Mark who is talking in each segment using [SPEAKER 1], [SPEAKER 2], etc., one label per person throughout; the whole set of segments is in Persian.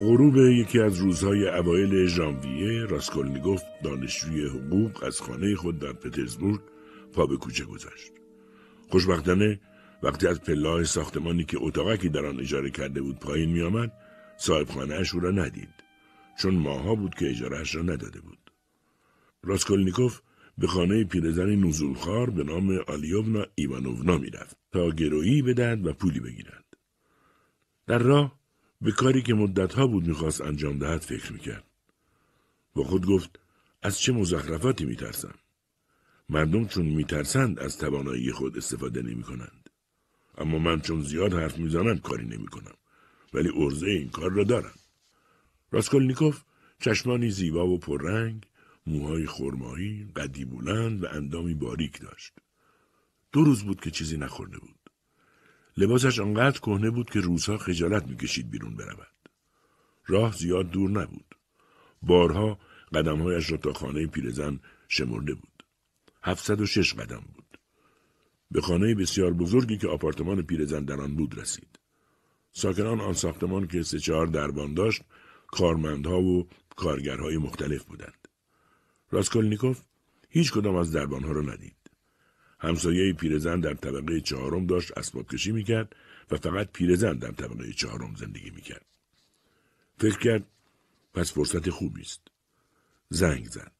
[SPEAKER 1] غروب یکی از روزهای اوایل ژانویه راسکولنیکوف دانشجوی حقوق از خانه خود در پترزبورگ پا به کوچه گذاشت خوشبختانه وقتی از پلاه ساختمانی که اتاقکی در آن اجاره کرده بود پایین میآمد صاحب او را ندید چون ماها بود که اجارهاش را نداده بود راسکولنیکوف به خانه پیرزنی نزولخار به نام آلیونا ایوانوونا میرفت تا گرویی بدهد و پولی بگیرد در راه به کاری که مدتها بود میخواست انجام دهد فکر میکرد. با خود گفت از چه مزخرفاتی میترسم. مردم چون میترسند از توانایی خود استفاده نمی اما من چون زیاد حرف میزنم کاری نمیکنم ولی ارزه این کار را دارم. راسکولنیکوف چشمانی زیبا و پررنگ، موهای خرمایی، قدی بلند و اندامی باریک داشت. دو روز بود که چیزی نخورده بود. لباسش آنقدر کهنه بود که روزها خجالت میکشید بیرون برود راه زیاد دور نبود بارها قدمهایش را تا خانه پیرزن شمرده بود 706 قدم بود به خانه بسیار بزرگی که آپارتمان پیرزن در آن بود رسید ساکنان آن ساختمان که سه چهار دربان داشت کارمندها و کارگرهای مختلف بودند راسکولنیکوف هیچ کدام از دربانها را ندید همسایه پیرزن در طبقه چهارم داشت اسباب کشی میکرد و فقط پیرزن در طبقه چهارم زندگی میکرد. فکر کرد پس فرصت خوبی است. زنگ زد.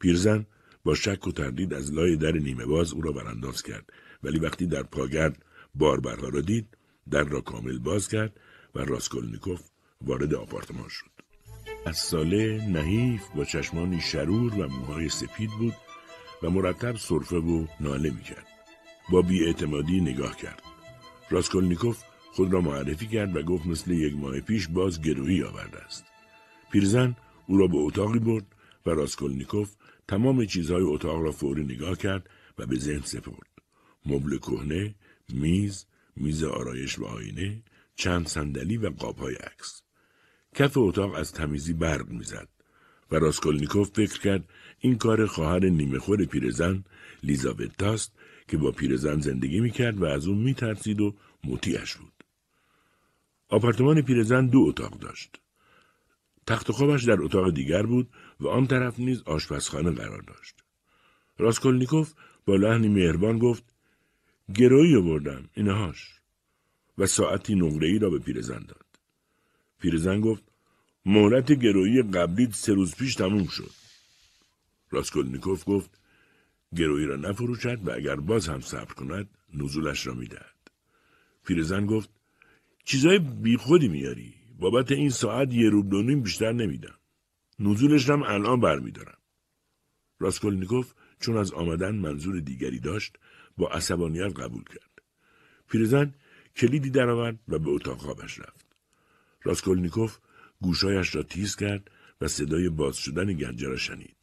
[SPEAKER 1] پیرزن با شک و تردید از لای در نیمه باز او را برانداز کرد ولی وقتی در پاگرد باربرها را دید در را کامل باز کرد و راسکولنیکوف وارد آپارتمان شد. از ساله نحیف با چشمانی شرور و موهای سپید بود و مرتب سرفه و ناله میکرد با بیاعتمادی نگاه کرد راسکولنیکوف خود را معرفی کرد و گفت مثل یک ماه پیش باز گروهی آورده است پیرزن او را به اتاقی برد و راسکولنیکوف تمام چیزهای اتاق را فوری نگاه کرد و به ذهن سپرد مبل کهنه میز میز آرایش و آینه چند صندلی و قابهای عکس کف اتاق از تمیزی برق میزد و راسکولنیکوف فکر کرد این کار خواهر نیمه خور پیرزن لیزابتاست که با پیرزن زندگی میکرد و از او میترسید و مطیعش بود. آپارتمان پیرزن دو اتاق داشت. تخت خوابش در اتاق دیگر بود و آن طرف نیز آشپزخانه قرار داشت. راسکولنیکوف با لحنی مهربان گفت گرویی آوردم اینهاش و ساعتی ای را به پیرزن داد. پیرزن گفت مهلت گرویی قبلی سه روز پیش تموم شد. راسکولنیکوف گفت گروهی را نفروشد و اگر باز هم صبر کند نزولش را میدهد پیرزن گفت چیزای بیخودی میاری بابت این ساعت یه روبل بیشتر نمیدم نزولش هم الان برمیدارم راسکولنیکوف چون از آمدن منظور دیگری داشت با عصبانیت قبول کرد پیرزن کلیدی درآورد و به اتاق خوابش رفت راسکولنیکوف گوشایش را تیز کرد و صدای باز شدن گنجه را شنید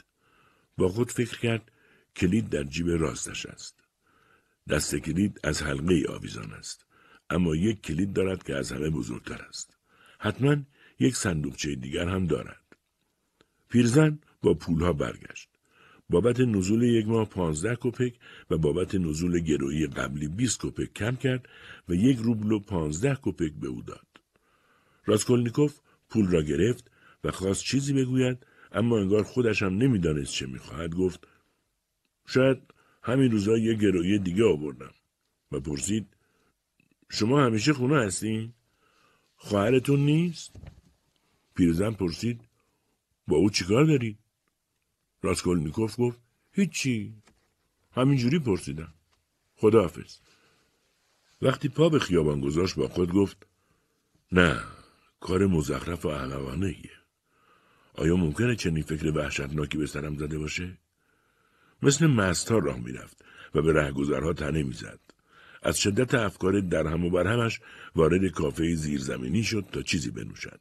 [SPEAKER 1] با خود فکر کرد کلید در جیب راستش است. دست کلید از حلقه آویزان است. اما یک کلید دارد که از همه بزرگتر است. حتما یک صندوقچه دیگر هم دارد. پیرزن با پولها برگشت. بابت نزول یک ماه پانزده کپک و بابت نزول گروهی قبلی بیست کپک کم کرد و یک روبل و پانزده کپک به او داد. راسکولنیکوف پول را گرفت و خواست چیزی بگوید اما انگار خودش هم نمیدانست چه میخواهد گفت شاید همین روزها یه گرویه دیگه آوردم و پرسید شما همیشه خونه هستین؟ خواهرتون نیست؟ پیرزن پرسید با او چیکار داری؟ راسکولنیکوف گفت هیچی همینجوری پرسیدم خداحافظ وقتی پا به خیابان گذاشت با خود گفت نه کار مزخرف و احمقانه آیا ممکنه چنین فکر وحشتناکی به سرم زده باشه؟ مثل مستها راه میرفت و به رهگذرها تنه میزد. از شدت افکار درهم و برهمش وارد کافه زیرزمینی شد تا چیزی بنوشد.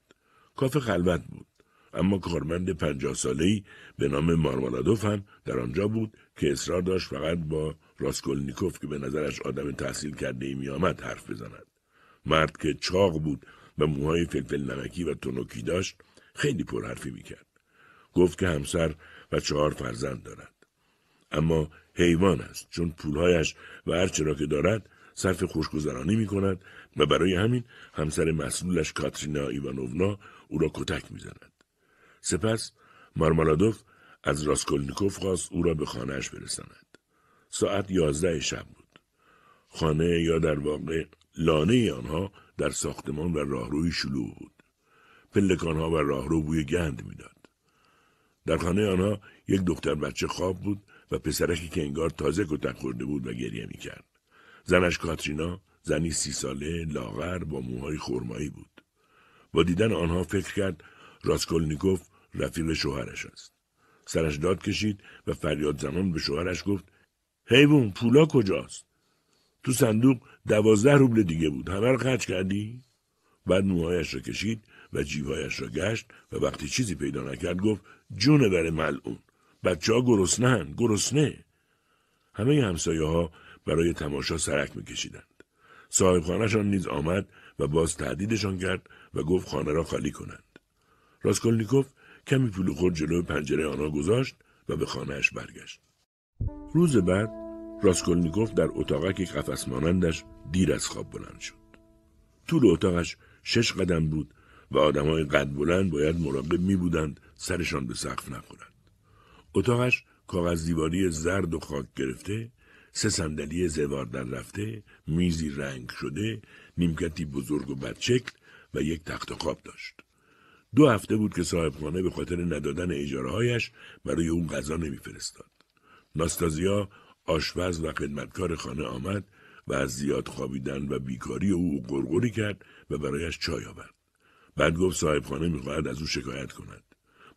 [SPEAKER 1] کافه خلوت بود. اما کارمند پنجاه ساله‌ای به نام مارمالادوف هم در آنجا بود که اصرار داشت فقط با راسکولنیکوف که به نظرش آدم تحصیل کرده ای میآمد حرف بزند مرد که چاق بود و موهای فلفل نمکی و تنوکی داشت خیلی پرحرفی میکرد. گفت که همسر و چهار فرزند دارد. اما حیوان است چون پولهایش و هرچه را که دارد صرف خوشگذرانی میکند و برای همین همسر مسئولش کاترینا ایوانوونا او را کتک میزند. سپس مارمالادوف از راسکولنیکوف خواست او را به خانهش برساند. ساعت یازده شب بود. خانه یا در واقع لانه آنها در ساختمان و راهروی شلوغ بود. پلکانها و راهرو بوی گند میداد در خانه آنها یک دختر بچه خواب بود و پسرکی که انگار تازه کتک خورده بود و گریه میکرد زنش کاترینا زنی سی ساله لاغر با موهای خرمایی بود با دیدن آنها فکر کرد راسکولنیکوف رفیق شوهرش است سرش داد کشید و فریاد زمان به شوهرش گفت حیوان پولا کجاست تو صندوق دوازده روبل دیگه بود همه رو کردی بعد موهایش را کشید و جیوهایش را گشت و وقتی چیزی پیدا نکرد گفت جون بر ملعون بچه ها گرسنهاند گرسنه همه همسایه ها برای تماشا سرک میکشیدند صاحب خانهشان نیز آمد و باز تهدیدشان کرد و گفت خانه را خالی کنند راسکولنیکوف کمی پول خود جلو پنجره آنها گذاشت و به خانهاش برگشت روز بعد راسکولنیکوف در اتاقک قفس مانندش دیر از خواب بلند شد طول اتاقش شش قدم بود و های قد بلند باید مراقب می بودند سرشان به سقف نخورد. اتاقش کاغذ دیواری زرد و خاک گرفته، سه صندلی زوار در رفته، میزی رنگ شده، نیمکتی بزرگ و بدشکل و یک تخت خواب داشت. دو هفته بود که صاحبخانه به خاطر ندادن اجارهایش برای اون غذا نمیفرستاد. ناستازیا آشپز و خدمتکار خانه آمد و از زیاد خوابیدن و بیکاری او گرگوری کرد و برایش چای آورد. بعد گفت صاحبخانه میخواهد از او شکایت کند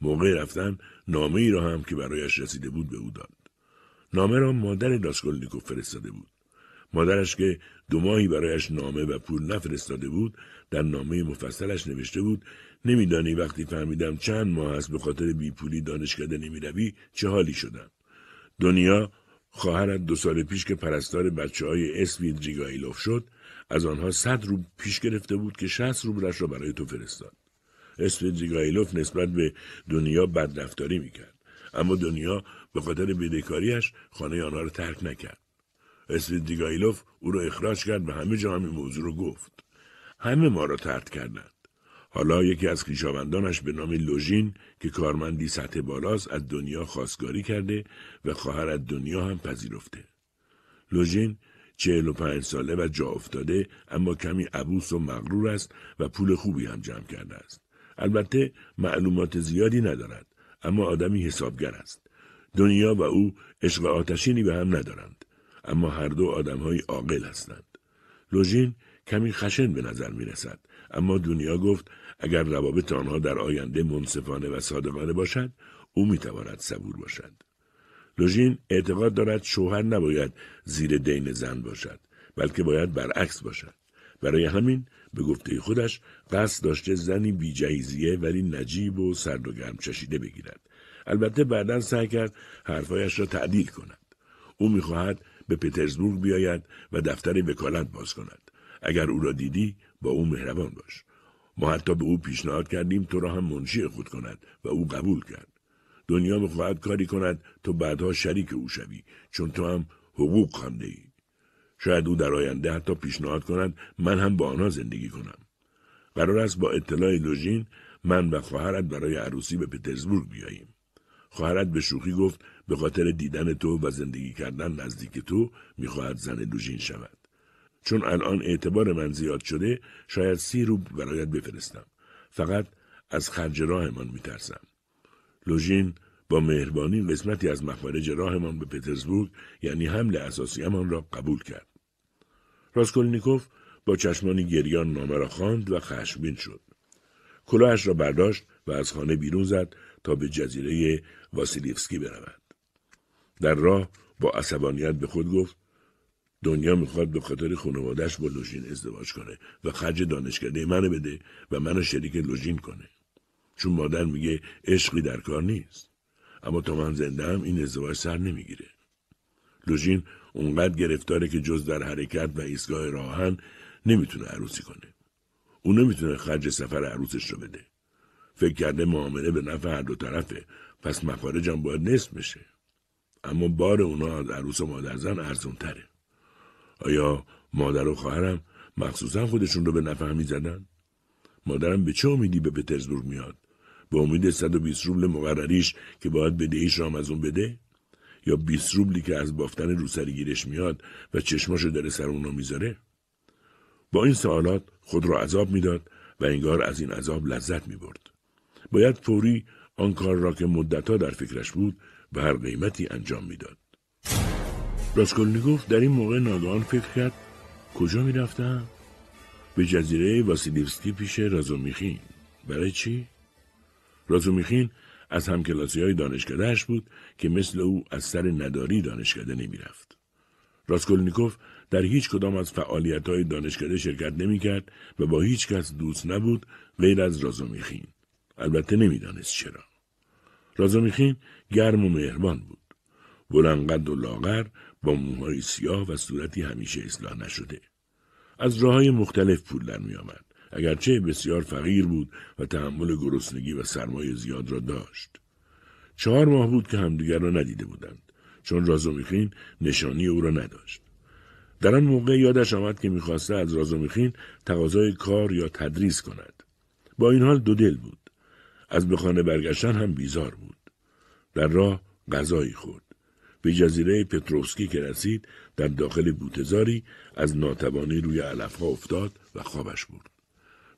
[SPEAKER 1] موقع رفتن نامه ای را هم که برایش رسیده بود به او داد نامه را مادر نیکو فرستاده بود مادرش که دو ماهی برایش نامه و پول نفرستاده بود در نامه مفصلش نوشته بود نمیدانی وقتی فهمیدم چند ماه است به خاطر بیپولی دانشکده نمیروی چه حالی شدم دنیا خواهرت دو سال پیش که پرستار بچه های اسوید شد از آنها صد روب پیش گرفته بود که شست روبلش را برای تو فرستاد دیگایلوف نسبت به دنیا بدرفتاری میکرد اما دنیا به خاطر بدهکاریش خانه آنها را ترک نکرد دیگایلوف او را اخراج کرد و همه جا همین موضوع را گفت همه ما را ترد کردند حالا یکی از خویشاوندانش به نام لوژین که کارمندی سطح بالاست از دنیا خواستگاری کرده و خواهر از دنیا هم پذیرفته لوژین چهل و پنج ساله و جا افتاده اما کمی عبوس و مغرور است و پول خوبی هم جمع کرده است. البته معلومات زیادی ندارد اما آدمی حسابگر است. دنیا و او عشق آتشینی به هم ندارند اما هر دو های عاقل هستند. لوژین کمی خشن به نظر می رسد اما دنیا گفت اگر روابط آنها در آینده منصفانه و صادقانه باشد او می تواند صبور باشد. لوژین اعتقاد دارد شوهر نباید زیر دین زن باشد بلکه باید برعکس باشد برای همین به گفته خودش قصد داشته زنی بیجهیزیه ولی نجیب و سرد و گرم چشیده بگیرد البته بعدا سعی کرد حرفهایش را تعدیل کند او میخواهد به پترزبورگ بیاید و دفتر وکالت باز کند اگر او را دیدی با او مهربان باش ما حتی به او پیشنهاد کردیم تو را هم منشی خود کند و او قبول کرد دنیا میخواهد کاری کند تو بعدها شریک او شوی چون تو هم حقوق خوانده ای شاید او در آینده حتی پیشنهاد کند من هم با آنها زندگی کنم قرار است با اطلاع لوژین من و خواهرت برای عروسی به پترزبورگ بیاییم خواهرت به شوخی گفت به خاطر دیدن تو و زندگی کردن نزدیک تو میخواهد زن لوژین شود چون الان اعتبار من زیاد شده شاید سی رو برایت بفرستم فقط از خرج راهمان میترسم لوژین با مهربانی قسمتی از مخارج راهمان به پترزبورگ یعنی حمل اساسیمان را قبول کرد راسکولنیکوف با چشمانی گریان نامه را خواند و خشمین شد کلاهش را برداشت و از خانه بیرون زد تا به جزیره واسیلیفسکی برود در راه با عصبانیت به خود گفت دنیا میخواد به خاطر خانوادهش با لوژین ازدواج کنه و خرج دانشکده منو بده و منو شریک لوژین کنه چون مادر میگه عشقی در کار نیست اما تا من زنده هم این ازدواج سر نمیگیره لوژین اونقدر گرفتاره که جز در حرکت و ایستگاه راهن نمیتونه عروسی کنه او نمیتونه خرج سفر عروسش رو بده فکر کرده معامله به نفع هر دو طرفه پس مخارجم باید نصف بشه اما بار اونا از عروس و مادر زن ارزون تره. آیا مادر و خواهرم مخصوصا خودشون رو به نفع می زدن؟ مادرم به چه امیدی به پترزبورگ میاد؟ به امید 120 روبل مقرریش که باید بدهیش را از اون بده یا 20 روبلی که از بافتن روسری گیرش میاد و چشماشو داره سر اونو میذاره با این سوالات خود را عذاب میداد و انگار از این عذاب لذت میبرد باید فوری آن کار را که مدتها در فکرش بود به هر قیمتی انجام میداد راسکولنیکوف در این موقع ناگهان فکر کرد کجا میرفتم به جزیره واسیلیوسکی پیش رازومیخین برای چی رازومیخین از کلاسی های دانشکدهش بود که مثل او از سر نداری دانشکده نمیرفت. راسکولنیکوف در هیچ کدام از فعالیت های دانشکده شرکت نمیکرد و با هیچ کس دوست نبود غیر از رازومیخین. البته نمیدانست چرا. رازومیخین گرم و مهربان بود. بلنقد و لاغر با موهای سیاه و صورتی همیشه اصلاح نشده. از راه های مختلف پول در می اگرچه بسیار فقیر بود و تحمل گرسنگی و سرمایه زیاد را داشت چهار ماه بود که همدیگر را ندیده بودند چون رازومیخین نشانی او را نداشت در آن موقع یادش آمد که میخواسته از رازومیخین تقاضای کار یا تدریس کند با این حال دو دل بود از به خانه برگشتن هم بیزار بود در راه غذایی خورد به جزیره پتروسکی که رسید در داخل بوتزاری از ناتوانی روی علفها افتاد و خوابش برد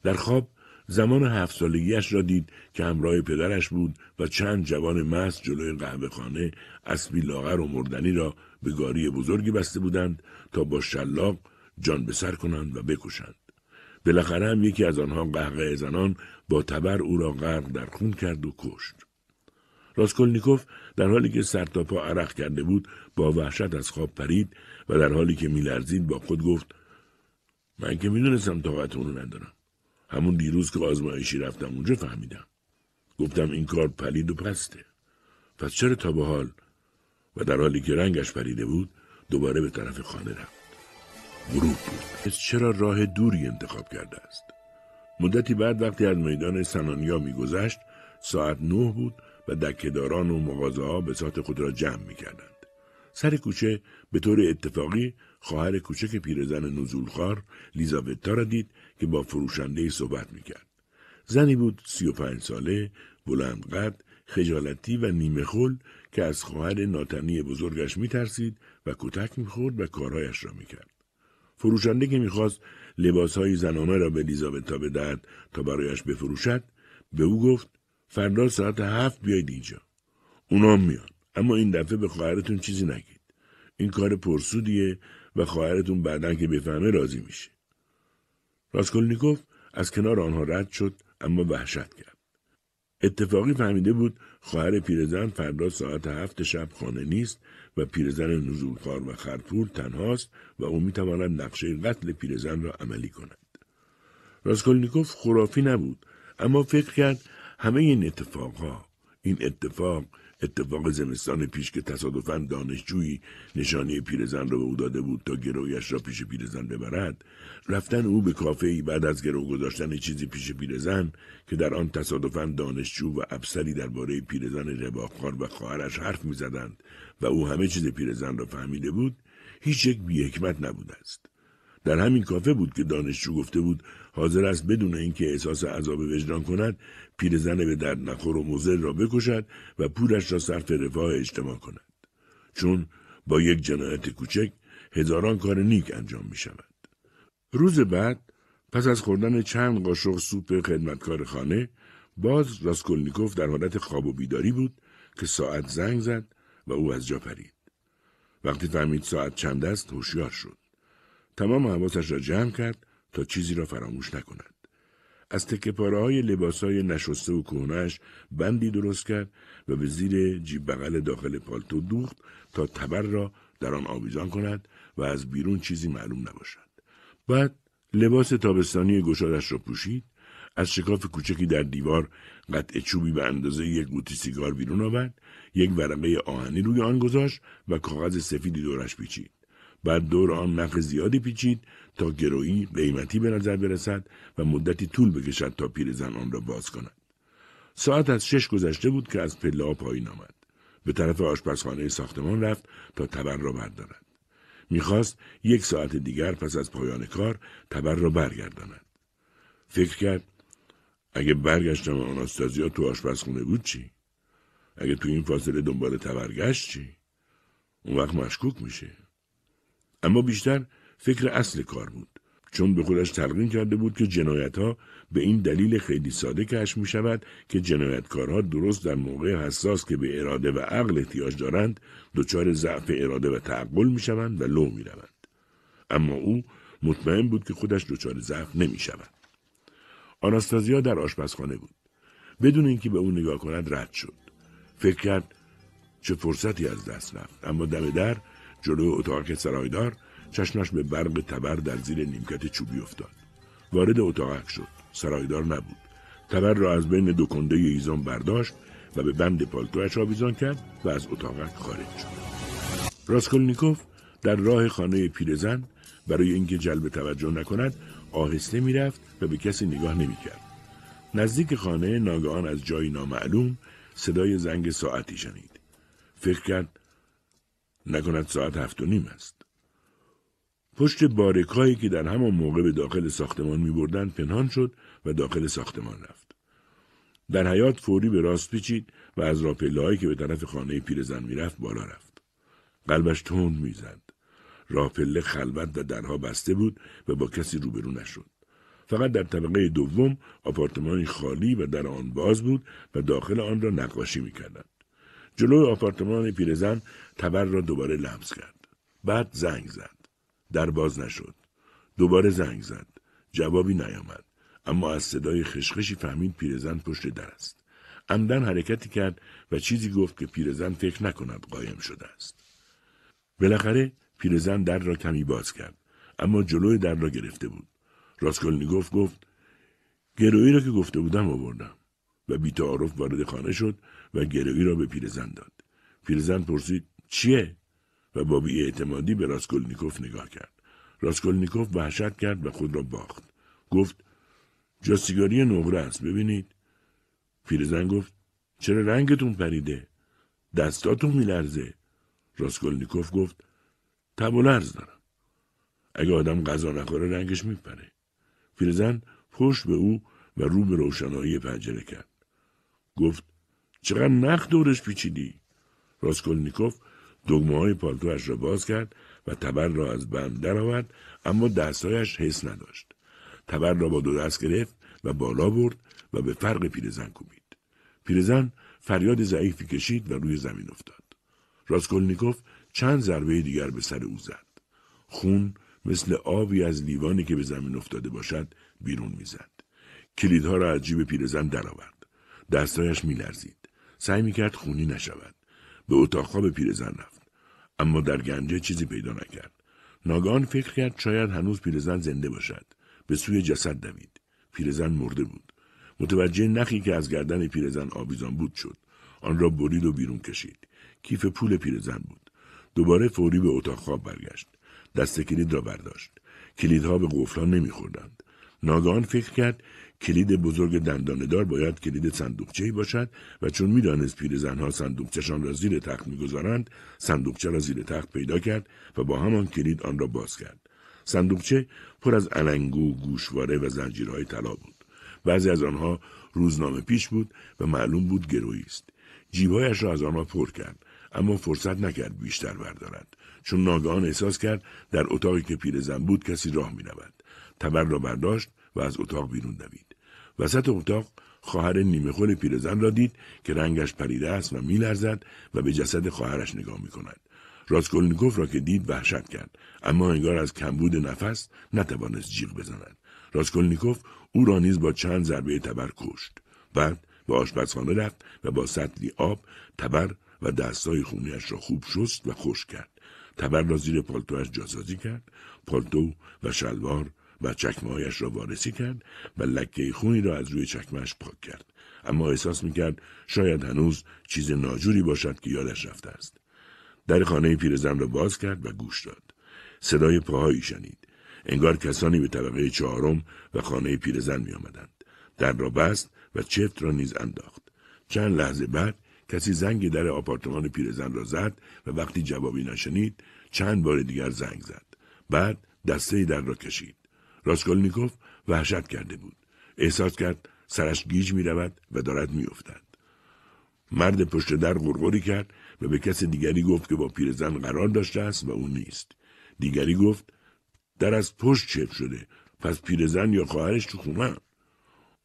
[SPEAKER 1] در خواب زمان هفت سالگیش را دید که همراه پدرش بود و چند جوان مست جلوی قهوه خانه اسبی لاغر و مردنی را به گاری بزرگی بسته بودند تا با شلاق جان به سر کنند و بکشند. بالاخره هم یکی از آنها قهقه زنان با تبر او را غرق در خون کرد و کشت. راسکولنیکوف در حالی که سر تا پا عرق کرده بود با وحشت از خواب پرید و در حالی که میلرزید با خود گفت من که میدونستم طاقت اونو ندارم همون دیروز که آزمایشی رفتم اونجا فهمیدم گفتم این کار پلید و پسته پس چرا تا به حال و در حالی که رنگش پریده بود دوباره به طرف خانه رفت غروب بود پس چرا راه دوری انتخاب کرده است مدتی بعد وقتی از میدان سنانیا میگذشت ساعت نه بود و دکهداران و مغازه ها ساعت خود را جمع میکردند سر کوچه به طور اتفاقی خواهر کوچک پیرزن نزولخوار لیزابتا را دید که با فروشنده صحبت میکرد. زنی بود سی و پنج ساله، بلند قد، خجالتی و نیمه خل که از خواهر ناتنی بزرگش میترسید و کتک میخورد و کارهایش را میکرد. فروشنده که میخواست لباسهای زنانه را به الیزابتا بدهد تا برایش بفروشد به او گفت فردا ساعت هفت بیاید اینجا اونام میان اما این دفعه به خواهرتون چیزی نگید این کار پرسودیه و خواهرتون بعدن که بفهمه راضی میشه راسکولنیکوف از کنار آنها رد شد اما وحشت کرد. اتفاقی فهمیده بود خواهر پیرزن فردا ساعت هفت شب خانه نیست و پیرزن نزولکار و خرپور تنهاست و او میتواند نقشه قتل پیرزن را عملی کند راسکولنیکوف خرافی نبود اما فکر کرد همه این اتفاقها این اتفاق اتفاق زمستان پیش که تصادفا دانشجویی نشانی پیرزن را به او داده بود تا گرویش را پیش پیرزن ببرد رفتن او به کافه ای بعد از گرو گذاشتن چیزی پیش پیرزن که در آن تصادفا دانشجو و افسری درباره پیرزن رباخار و خواهرش حرف میزدند و او همه چیز پیرزن را فهمیده بود هیچ یک حکمت نبوده است در همین کافه بود که دانشجو گفته بود حاضر است بدون اینکه احساس عذاب وجدان کند پیرزن به درد نخور و مزل را بکشد و پولش را صرف رفاه اجتماع کند چون با یک جنایت کوچک هزاران کار نیک انجام می شود. روز بعد پس از خوردن چند قاشق سوپ خدمتکار خانه باز راسکولنیکوف در حالت خواب و بیداری بود که ساعت زنگ زد و او از جا پرید. وقتی فهمید ساعت چند است هوشیار شد. تمام حواسش را جمع کرد تا چیزی را فراموش نکند. از تکه پاره های لباس های نشسته و کهنش بندی درست کرد و به زیر جیب بغل داخل پالتو دوخت تا تبر را در آن آویزان کند و از بیرون چیزی معلوم نباشد. بعد لباس تابستانی گشادش را پوشید از شکاف کوچکی در دیوار قطع چوبی به اندازه یک قوطی سیگار بیرون آورد یک ورقه آهنی روی آن گذاشت و کاغذ سفیدی دورش پیچید بعد دور آن زیادی پیچید تا گرویی قیمتی به نظر برسد و مدتی طول بکشد تا پیرزن آن را باز کند ساعت از شش گذشته بود که از پله پایین آمد به طرف آشپزخانه ساختمان رفت تا تبر را بردارد میخواست یک ساعت دیگر پس از پایان کار تبر را برگرداند فکر کرد اگه برگشتم آناستازیا تو آشپزخونه بود چی اگه تو این فاصله دنبال تبر گشت چی اون وقت مشکوک میشه اما بیشتر فکر اصل کار بود چون به خودش تلقین کرده بود که جنایت ها به این دلیل خیلی ساده کشف می شود که جنایتکارها درست در موقع حساس که به اراده و عقل احتیاج دارند دچار ضعف اراده و تعقل می شوند و لو می روند. اما او مطمئن بود که خودش دچار ضعف نمی شود. آناستازیا در آشپزخانه بود. بدون اینکه به او نگاه کند رد شد. فکر کرد چه فرصتی از دست رفت اما دم در جلو اتاق سرایدار چشمش به برق تبر در زیر نیمکت چوبی افتاد وارد اتاق شد سرایدار نبود تبر را از بین دو کنده ایزان برداشت و به بند پالتویش آویزان کرد و از اتاق خارج شد راسکولنیکوف در راه خانه پیرزن برای اینکه جلب توجه نکند آهسته میرفت و به کسی نگاه نمیکرد نزدیک خانه ناگهان از جایی نامعلوم صدای زنگ ساعتی شنید فکر کرد نکند ساعت هفت و نیم است. پشت باریکایی که در همان موقع به داخل ساختمان می بردن پنهان شد و داخل ساختمان رفت. در حیات فوری به راست پیچید و از راپلههایی که به طرف خانه پیرزن رفت بالا رفت. قلبش تند میزد. راپله خلوت و درها بسته بود و با کسی روبرو نشد. فقط در طبقه دوم آپارتمانی خالی و در آن باز بود و داخل آن را نقاشی میکردند. جلو آپارتمان پیرزن تبر را دوباره لمس کرد. بعد زنگ زد. در باز نشد. دوباره زنگ زد. جوابی نیامد. اما از صدای خشخشی فهمید پیرزن پشت در است. عمدن حرکتی کرد و چیزی گفت که پیرزن فکر نکند قایم شده است. بالاخره پیرزن در را کمی باز کرد. اما جلوی در را گرفته بود. راسکولنیگوف گفت گفت گرویی را که گفته بودم آوردم و بیتعارف وارد خانه شد و گروی را به پیرزن داد. پیرزن پرسید چیه؟ و با اعتمادی به راسکولنیکوف نگاه کرد. راسکولنیکوف وحشت کرد و خود را باخت. گفت جا سیگاری نقره است ببینید. پیرزن گفت چرا رنگتون پریده؟ دستاتون میلرزه. راسکولنیکوف گفت تب و دارم. اگه آدم غذا نخوره رنگش میپره. پیرزن پشت به او و رو به روشنایی پنجره کرد. گفت چقدر نخ دورش پیچیدی راسکولنیکوف دگمه های پالتوش را باز کرد و تبر را از بند درآورد اما دستایش حس نداشت تبر را با دو دست گرفت و بالا برد و به فرق پیرزن کوبید پیرزن فریاد ضعیفی کشید و روی زمین افتاد راسکولنیکوف چند ضربه دیگر به سر او زد خون مثل آبی از لیوانی که به زمین افتاده باشد بیرون میزد کلیدها را از جیب پیرزن درآورد دستایش میلرزید سعی میکرد خونی نشود به اتاق خواب پیرزن رفت اما در گنجه چیزی پیدا نکرد ناگان فکر کرد شاید هنوز پیرزن زنده باشد به سوی جسد دوید پیرزن مرده بود متوجه نخی که از گردن پیرزن آویزان بود شد آن را برید و بیرون کشید کیف پول پیرزن بود دوباره فوری به اتاق خواب برگشت دست کلید را برداشت کلیدها به قفلان نمیخوردند ناگان فکر کرد کلید بزرگ دندانهدار باید کلید صندوقچی باشد و چون میدانست پیرزنها صندوقچهشان را زیر تخت میگذارند صندوقچه را زیر تخت پیدا کرد و با همان کلید آن را باز کرد صندوقچه پر از علنگو گوشواره و زنجیرهای طلا بود بعضی از آنها روزنامه پیش بود و معلوم بود گرویی است جیبهایش را از آنها پر کرد اما فرصت نکرد بیشتر بردارد چون ناگهان احساس کرد در اتاقی که پیرزن بود کسی راه میرود تبر را برداشت و از اتاق بیرون دوید وسط اتاق خواهر نیمه پیرزن را دید که رنگش پریده است و میلرزد و به جسد خواهرش نگاه می کند. راسکولنیکوف را که دید وحشت کرد اما انگار از کمبود نفس نتوانست جیغ بزند راسکولنیکوف او را نیز با چند ضربه تبر کشت بعد به آشپزخانه رفت و با سطلی آب تبر و دستای خونیش را خوب شست و خوش کرد تبر را زیر پالتویش جاسازی کرد پالتو و شلوار و چکمههایش را وارسی کرد و لکه خونی را از روی چکمهش پاک کرد اما احساس میکرد شاید هنوز چیز ناجوری باشد که یادش رفته است در خانه پیرزن را باز کرد و گوش داد صدای پاهایی شنید انگار کسانی به طبقه چهارم و خانه پیرزن می آمدند. در را بست و چفت را نیز انداخت. چند لحظه بعد کسی زنگ در آپارتمان پیرزن را زد و وقتی جوابی نشنید چند بار دیگر زنگ زد. بعد دسته در را کشید. راسکولنیکوف وحشت کرده بود. احساس کرد سرش گیج می رود و دارد می افتد. مرد پشت در گرگوری کرد و به کس دیگری گفت که با پیرزن قرار داشته است و او نیست. دیگری گفت در از پشت چپ شده پس پیرزن یا خواهرش تو خونه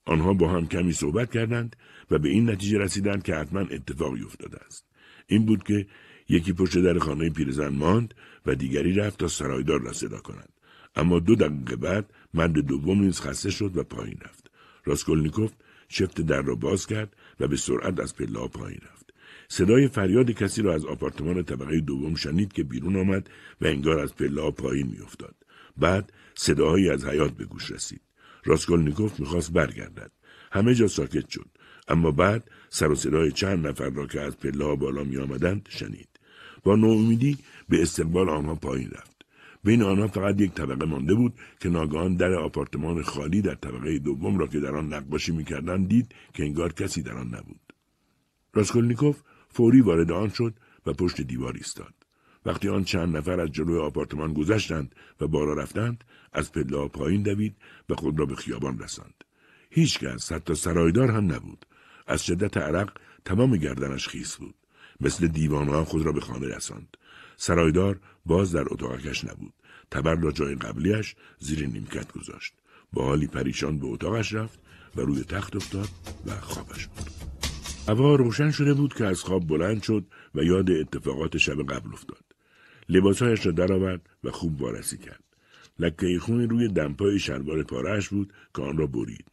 [SPEAKER 1] آنها با هم کمی صحبت کردند و به این نتیجه رسیدند که حتما اتفاقی افتاده است این بود که یکی پشت در خانه پیرزن ماند و دیگری رفت تا سرایدار را صدا کند اما دو دقیقه بعد مرد دوم نیز خسته شد و پایین رفت راسکولنیکوف چفت در را باز کرد و به سرعت از پله پایین رفت صدای فریاد کسی را از آپارتمان طبقه دوم شنید که بیرون آمد و انگار از پله پایین میافتاد بعد صداهایی از حیات به گوش رسید راسکولنیکوف میخواست برگردد همه جا ساکت شد اما بعد سر و صدای چند نفر را که از پله بالا می آمدند شنید با ناامیدی به استقبال آنها پایین رفت بین آنها فقط یک طبقه مانده بود که ناگهان در آپارتمان خالی در طبقه دوم را که در آن نقاشی میکردند دید که انگار کسی در آن نبود راسکولنیکوف فوری وارد آن شد و پشت دیوار ایستاد وقتی آن چند نفر از جلوی آپارتمان گذشتند و بالا رفتند از پله پایین دوید و خود را به خیابان رساند هیچکس حتی سرایدار هم نبود از شدت عرق تمام گردنش خیس بود مثل دیوانها خود را به خانه رساند سرایدار باز در اتاقش نبود. تبر را جای قبلیش زیر نیمکت گذاشت. با حالی پریشان به اتاقش رفت و روی تخت افتاد و خوابش بود. هوا روشن شده بود که از خواب بلند شد و یاد اتفاقات شب قبل افتاد. لباسهایش را درآورد و خوب وارسی کرد. لکه خون روی دمپای شلوار پارهش بود که آن را برید.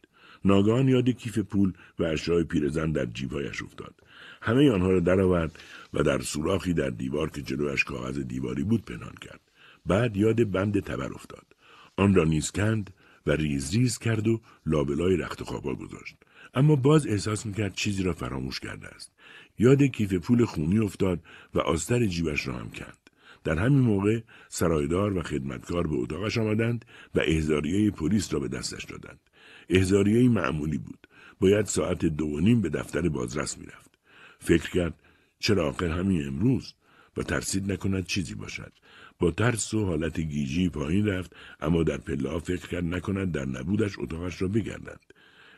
[SPEAKER 1] ناگهان یاد کیف پول و اشیای پیرزن در جیبهایش افتاد همه آنها را درآورد و در سوراخی در دیوار که جلویش کاغذ دیواری بود پنهان کرد بعد یاد بند تبر افتاد آن را نیز کند و ریز ریز کرد و لابلای رخت خوابا گذاشت اما باز احساس میکرد چیزی را فراموش کرده است یاد کیف پول خونی افتاد و آستر جیبش را هم کند در همین موقع سرایدار و خدمتکار به اتاقش آمدند و احزاریه پلیس را به دستش دادند احزاریه معمولی بود باید ساعت دو و نیم به دفتر بازرس میرفت فکر کرد چرا آخر همین امروز و ترسید نکند چیزی باشد با ترس و حالت گیجی پایین رفت اما در پله فکر کرد نکند در نبودش اتاقش را بگردند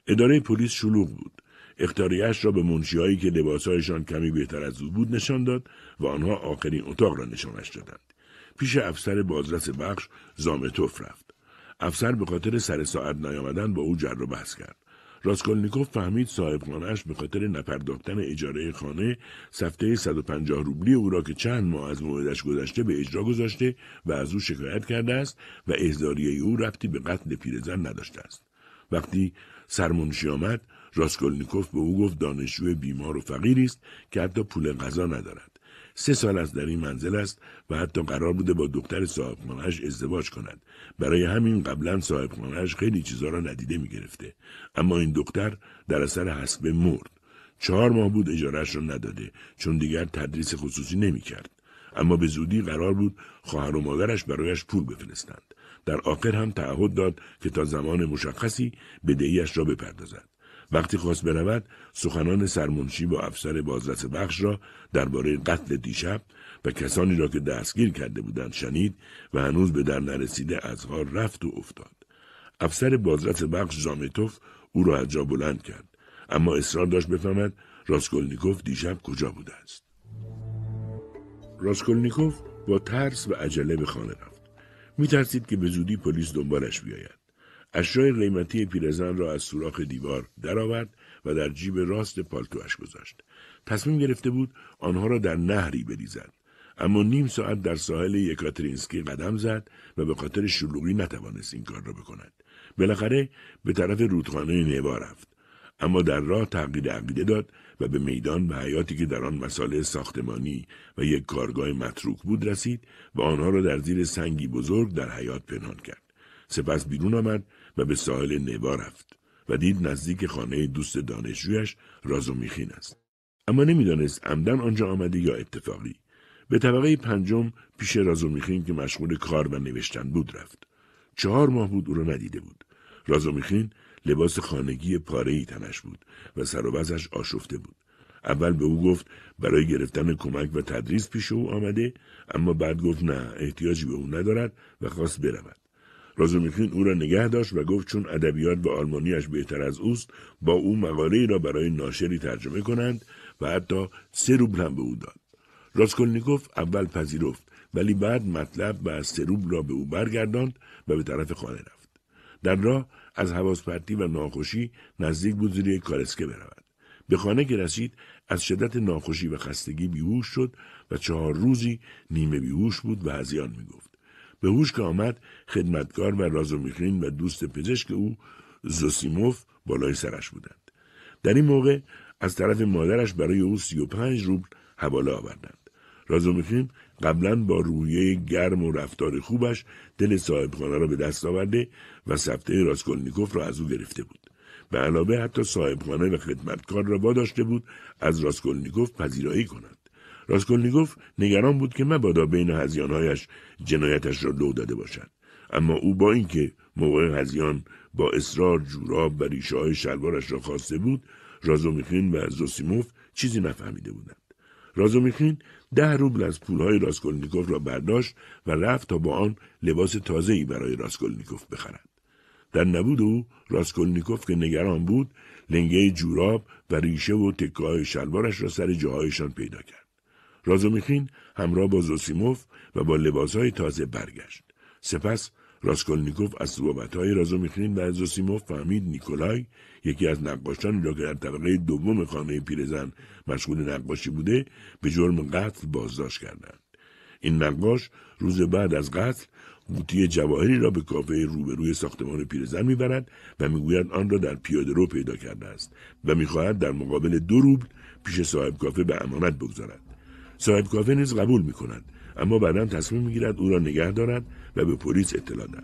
[SPEAKER 1] اداره پلیس شلوغ بود اختاریش را به منشیهایی که لباسهایشان کمی بهتر از او بود نشان داد و آنها آخرین اتاق را نشانش دادند پیش افسر بازرس بخش زامتوف رفت افسر به خاطر سر ساعت نیامدن با او جر و بحث کرد راسکولنیکوف فهمید صاحب خانهش به خاطر نپرداختن اجاره خانه سفته 150 روبلی او را که چند ماه از موعدش گذشته به اجرا گذاشته و از او شکایت کرده است و احضاریه او رفتی به قتل پیرزن نداشته است وقتی سرمنشی آمد راسکولنیکوف به او گفت دانشجو بیمار و فقیر است که حتی پول غذا ندارد سه سال از در این منزل است و حتی قرار بوده با دکتر صاحب ازدواج کند برای همین قبلا صاحب خیلی چیزها را ندیده می گرفته. اما این دختر در اثر حسبه مرد چهار ماه بود اجارش را نداده چون دیگر تدریس خصوصی نمی کرد. اما به زودی قرار بود خواهر و مادرش برایش پول بفرستند در آخر هم تعهد داد که تا زمان مشخصی بدهیش را بپردازد وقتی خواست برود سخنان سرمنشی با افسر بازرس بخش را درباره قتل دیشب و کسانی را که دستگیر کرده بودند شنید و هنوز به در نرسیده از غار رفت و افتاد افسر بازرس بخش زامیتوف او را از جا بلند کرد اما اصرار داشت بفهمد راسکولنیکوف دیشب کجا بوده است راسکولنیکوف با ترس و عجله به خانه رفت میترسید که به زودی پلیس دنبالش بیاید اشیای قیمتی پیرزن را از سوراخ دیوار درآورد و در جیب راست پالتوش گذاشت تصمیم گرفته بود آنها را در نهری بریزد اما نیم ساعت در ساحل یکاترینسکی قدم زد و به خاطر شلوغی نتوانست این کار را بکند بالاخره به طرف رودخانه نوا رفت اما در راه تغییر عقیده داد و به میدان به حیاتی که در آن مساله ساختمانی و یک کارگاه متروک بود رسید و آنها را در زیر سنگی بزرگ در حیات پنهان کرد سپس بیرون آمد و به ساحل نوا رفت و دید نزدیک خانه دوست دانشجویش رازومیخین است اما نمیدانست عمدن آنجا آمده یا اتفاقی به طبقه پنجم پیش رازومیخین که مشغول کار و نوشتن بود رفت چهار ماه بود او را ندیده بود رازومیخین لباس خانگی پاره ای تنش بود و سر و آشفته بود اول به او گفت برای گرفتن کمک و تدریس پیش او آمده اما بعد گفت نه احتیاجی به او ندارد و خواست برود رازومیخین او را نگه داشت و گفت چون ادبیات و آلمانیش بهتر از اوست با او مقالهای را برای ناشری ترجمه کنند و حتی سه روبل هم به او داد راسکولنیکوف اول پذیرفت ولی بعد مطلب و از سه روبل را به او برگرداند و به طرف خانه رفت در راه از حواسپرتی و ناخوشی نزدیک بود زیر یک کالسکه برود به خانه که رسید از شدت ناخوشی و خستگی بیهوش شد و چهار روزی نیمه بیهوش بود و هزیان میگفت به هوش که آمد خدمتکار و رازومیخین و دوست پزشک او زوسیموف بالای سرش بودند در این موقع از طرف مادرش برای او سی و پنج روبل حواله آوردند رازومیخین قبلا با رویه گرم و رفتار خوبش دل صاحبخانه را به دست آورده و سفته راسکولنیکوف را از او گرفته بود به علاوه حتی صاحبخانه و خدمتکار را واداشته بود از راسکولنیکوف پذیرایی کند راسکولنیکوف نگران بود که مبادا بین هزیانهایش جنایتش را لو داده باشد اما او با اینکه موقع هزیان با اصرار جوراب و ریشه شلوارش را خواسته بود رازومیخین و زوسیموف چیزی نفهمیده بودند رازومیخین ده روبل از پولهای راسکولنیکوف را برداشت و رفت تا با آن لباس تازهای برای راسکولنیکوف بخرد در نبود او راسکولنیکوف که نگران بود لنگه جوراب و ریشه و تکه های شلوارش را سر جاهایشان پیدا کرد رازومیخین همراه با زوسیموف و با لباسهای تازه برگشت. سپس راسکولنیکوف از صحبتهای رازومیخین و زوسیموف فهمید نیکولای یکی از نقاشانی را که در طبقه دوم خانه پیرزن مشغول نقاشی بوده به جرم قتل بازداشت کردند این نقاش روز بعد از قتل قوطی جواهری را به کافه روبروی ساختمان پیرزن میبرد و میگوید آن را در پیاده رو پیدا کرده است و میخواهد در مقابل دو روبل پیش صاحب کافه به امانت بگذارد صاحب کافه نیز قبول می کند اما بعدا تصمیم می گیرد او را نگه دارد و به پلیس اطلاع دهد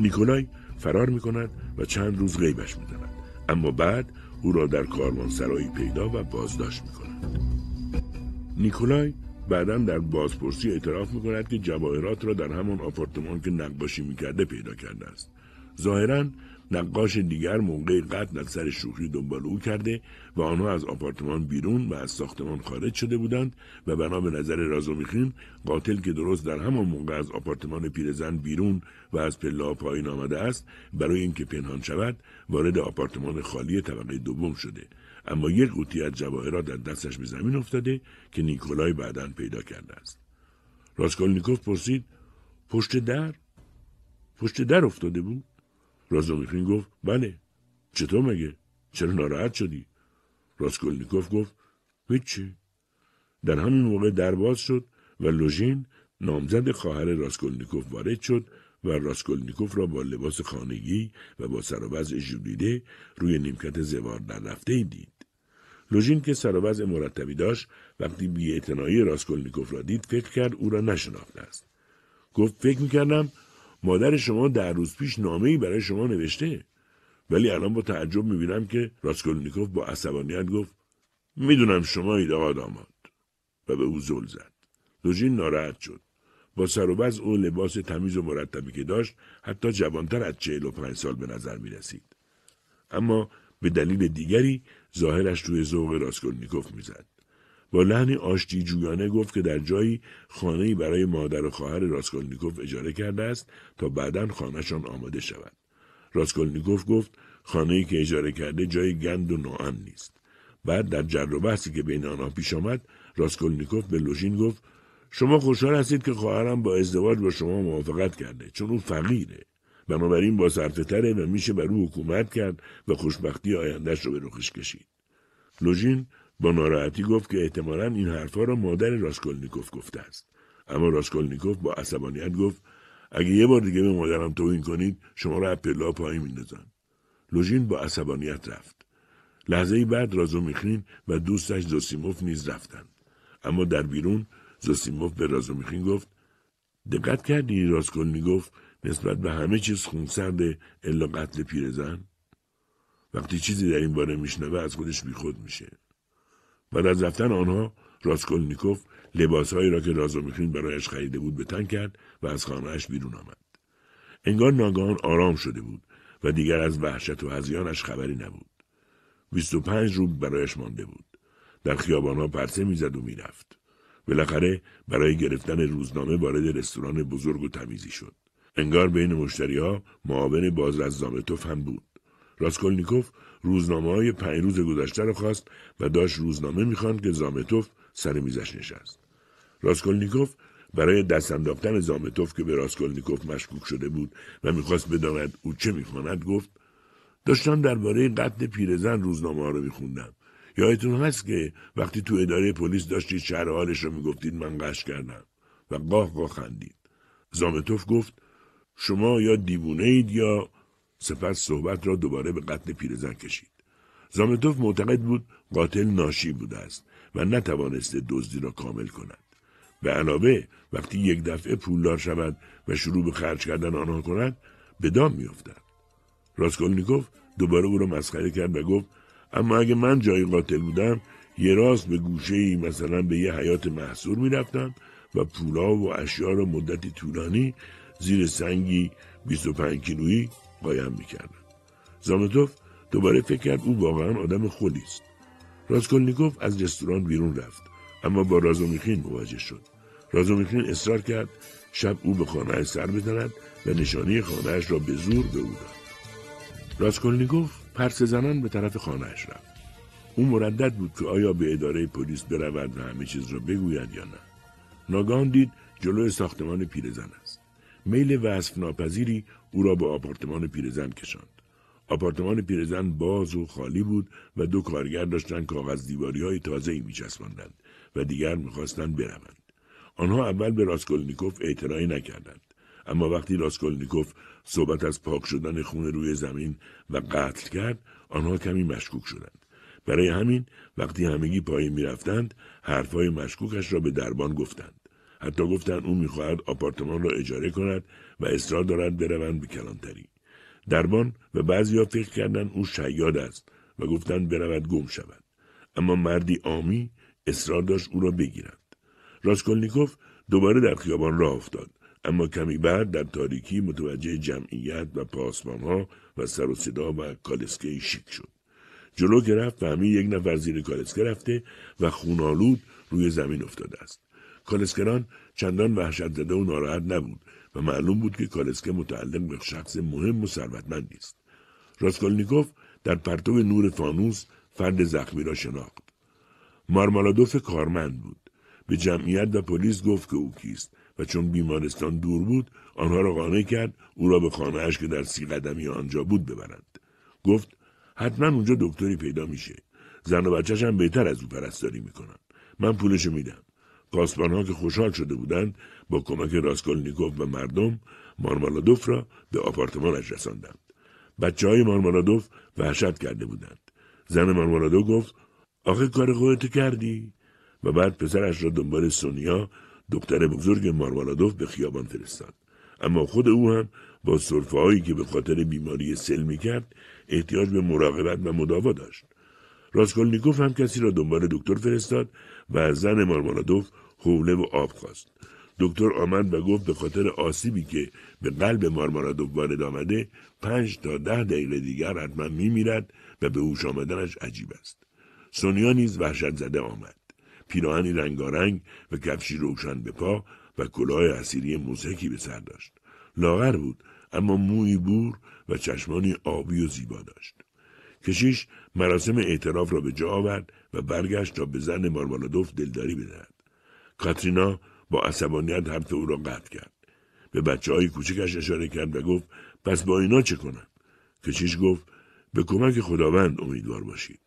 [SPEAKER 1] نیکولای فرار می کند و چند روز غیبش می دارد. اما بعد او را در کاروانسرایی پیدا و بازداشت می کند. نیکولای بعدا در بازپرسی اعتراف می کند که جواهرات را در همان آپارتمان که نقباشی می کرده پیدا کرده است. ظاهرا نقاش دیگر موقع قتل از سر شوخی دنبال او کرده و آنها از آپارتمان بیرون و از ساختمان خارج شده بودند و بنا به نظر رازومیخین قاتل که درست در همان موقع از آپارتمان پیرزن بیرون و از پله پایین آمده است برای اینکه پنهان شود وارد آپارتمان خالی طبقه دوم شده اما یک قوطی از جواهرات در دستش به زمین افتاده که نیکولای بعدا پیدا کرده است راسکولنیکوف پرسید پشت در پشت در افتاده بود رازومیخین گفت بله چطور مگه چرا ناراحت شدی راسکولنیکوف گفت هیچی در همین موقع در باز شد و لوژین نامزد خواهر راسکولنیکوف وارد شد و راسکولنیکوف را با لباس خانگی و با سروز جوریده روی نیمکت زوار در رفته دید. لوژین که وضع مرتبی داشت وقتی اعتنایی راسکولنیکوف را دید فکر کرد او را نشناخته است. گفت فکر میکردم مادر شما در روز پیش نامه ای برای شما نوشته ولی الان با تعجب میبینم که راسکولنیکوف با عصبانیت گفت میدونم شما ایده آمد و به او زل زد دوژین ناراحت شد با سر و او لباس تمیز و مرتبی که داشت حتی جوانتر از چهل و پنج سال به نظر می رسید. اما به دلیل دیگری ظاهرش توی ذوق راسکولنیکوف میزد با لحنی آشتی جویانه گفت که در جایی خانهای برای مادر و خواهر راسکولنیکوف اجاره کرده است تا بعدا خانهشان آماده شود راسکولنیکوف گفت خانه‌ای که اجاره کرده جای گند و نوآن نیست بعد در جر و بحثی که بین آنها پیش آمد راسکولنیکوف به لوژین گفت شما خوشحال هستید که خواهرم با ازدواج با شما موافقت کرده چون او فقیره بنابراین با تره و میشه بر او حکومت کرد و خوشبختی آیندهش رو به رخش کشید لوژین با ناراحتی گفت که احتمالا این حرفها را مادر راسکولنیکوف گفته است اما راسکولنیکوف با عصبانیت گفت اگه یه بار دیگه به مادرم توهین کنید شما را از پلا پایین میندازم لوژین با عصبانیت رفت لحظه ای بعد رازومیخین و دوستش زوسیموف نیز رفتند اما در بیرون زوسیموف به رازومیخین گفت دقت کردی راسکولنیکوف نسبت به همه چیز خونسرد الا قتل پیرزن وقتی چیزی در این باره میشنوه از خودش بیخود میشه بعد از رفتن آنها راسکولنیکوف لباسهایی را که رازومیخین برایش خریده بود به تن کرد و از خانهاش بیرون آمد انگار ناگهان آرام شده بود و دیگر از وحشت و هزیانش خبری نبود بیست و پنج روب برایش مانده بود در خیابانها پرسه میزد و میرفت بالاخره برای گرفتن روزنامه وارد رستوران بزرگ و تمیزی شد انگار بین مشتریها معاون بازرزنامه هم بود راسکولنیکوف روزنامه های پنج روز گذشته رو خواست و داشت روزنامه میخواند که زامتوف سر میزش نشست راسکولنیکوف برای دست انداختن زامتوف که به راسکولنیکوف مشکوک شده بود و میخواست بداند او چه میخواند گفت داشتم درباره قتل پیرزن روزنامه ها رو میخوندم یادتون هست که وقتی تو اداره پلیس داشتید شهر حالش رو میگفتید من قش کردم و قاه قاه خندید زامتوف گفت شما یا دیوونه اید یا سپس صحبت را دوباره به قتل پیرزن کشید زامتوف معتقد بود قاتل ناشی بوده است و نتوانسته دزدی را کامل کند به علاوه وقتی یک دفعه پولدار شود و شروع به خرج کردن آنها کند به دام میافتد راسکولنیکوف دوباره او را مسخره کرد و گفت اما اگه من جای قاتل بودم یه راست به گوشه ای مثلا به یه حیات محصور میرفتم و پولا و اشیا و مدتی طولانی زیر سنگی 25 کیلویی قایم میکردن زامتوف دوباره فکر کرد او واقعا آدم خودی است راسکولنیکوف از رستوران بیرون رفت اما با رازومیخین مواجه شد رازومیخین اصرار کرد شب او به خانه سر بزند و نشانی خانهاش را به زور به او داد راسکولنیکوف پرس زنان به طرف خانهاش رفت او مردد بود که آیا به اداره پلیس برود و همه چیز را بگوید یا نه ناگان دید جلوی ساختمان پیرزن است میل وصف ناپذیری او را به آپارتمان پیرزن کشاند. آپارتمان پیرزن باز و خالی بود و دو کارگر داشتند کاغذ دیواری های تازه ای می و دیگر میخواستند بروند. آنها اول به راسکولنیکوف اعتراعی نکردند. اما وقتی راسکولنیکوف صحبت از پاک شدن خون روی زمین و قتل کرد آنها کمی مشکوک شدند. برای همین وقتی همگی پایین میرفتند حرفهای مشکوکش را به دربان گفتند. حتی گفتند او میخواهد آپارتمان را اجاره کند و اصرار دارد بروند به کلانتری دربان و ها فکر کردند او شیاد است و گفتند برود گم شود اما مردی آمی اصرار داشت او را بگیرند راسکولنیکوف دوباره در خیابان راه افتاد اما کمی بعد در تاریکی متوجه جمعیت و ها و سر و صدا و کالسکه شیک شد جلو که رفت فهمی یک نفر زیر کالسکه رفته و خونالود روی زمین افتاده است کالسکران چندان وحشت زده و ناراحت نبود و معلوم بود که کالسکه متعلق به شخص مهم و ثروتمندی است راسکولنیکوف در پرتو نور فانوس فرد زخمی را شناخت مارمالادوف کارمند بود به جمعیت و پلیس گفت که او کیست و چون بیمارستان دور بود آنها را قانع کرد او را به خانهاش که در سی قدمی آنجا بود ببرند گفت حتما اونجا دکتری پیدا میشه زن و بچهش هم بهتر از او پرستاری میکنن من پولشو میدم ها که خوشحال شده بودند با کمک راسکولنیکوف و مردم مارمالادوف را به آپارتمانش رساندند بچه های مارمالادوف وحشت کرده بودند زن مارمالادوف گفت آخه کار خودت کردی و بعد پسرش را دنبال سونیا دکتر بزرگ مارمالادوف به خیابان فرستاد اما خود او هم با صرفه هایی که به خاطر بیماری سل می کرد احتیاج به مراقبت و مداوا داشت راسکولنیکوف هم کسی را دنبال دکتر فرستاد و زن مارمالادوف حوله و آب خواست دکتر آمد و گفت به خاطر آسیبی که به قلب مارمارادوف وارد آمده پنج تا ده دقیقه دیگر حتما میرد و به هوش آمدنش عجیب است سونیا نیز وحشت زده آمد پیراهنی رنگارنگ و کفشی روشن به پا و کلاه اسیری موزکی به سر داشت لاغر بود اما موی بور و چشمانی آبی و زیبا داشت کشیش مراسم اعتراف را به جا آورد و برگشت تا به زن مارمالادوف دلداری بدهد کاترینا با عصبانیت حرف او را قطع کرد به بچه های کوچکش اشاره کرد و گفت پس با اینا چه کنم کشیش گفت به کمک خداوند امیدوار باشید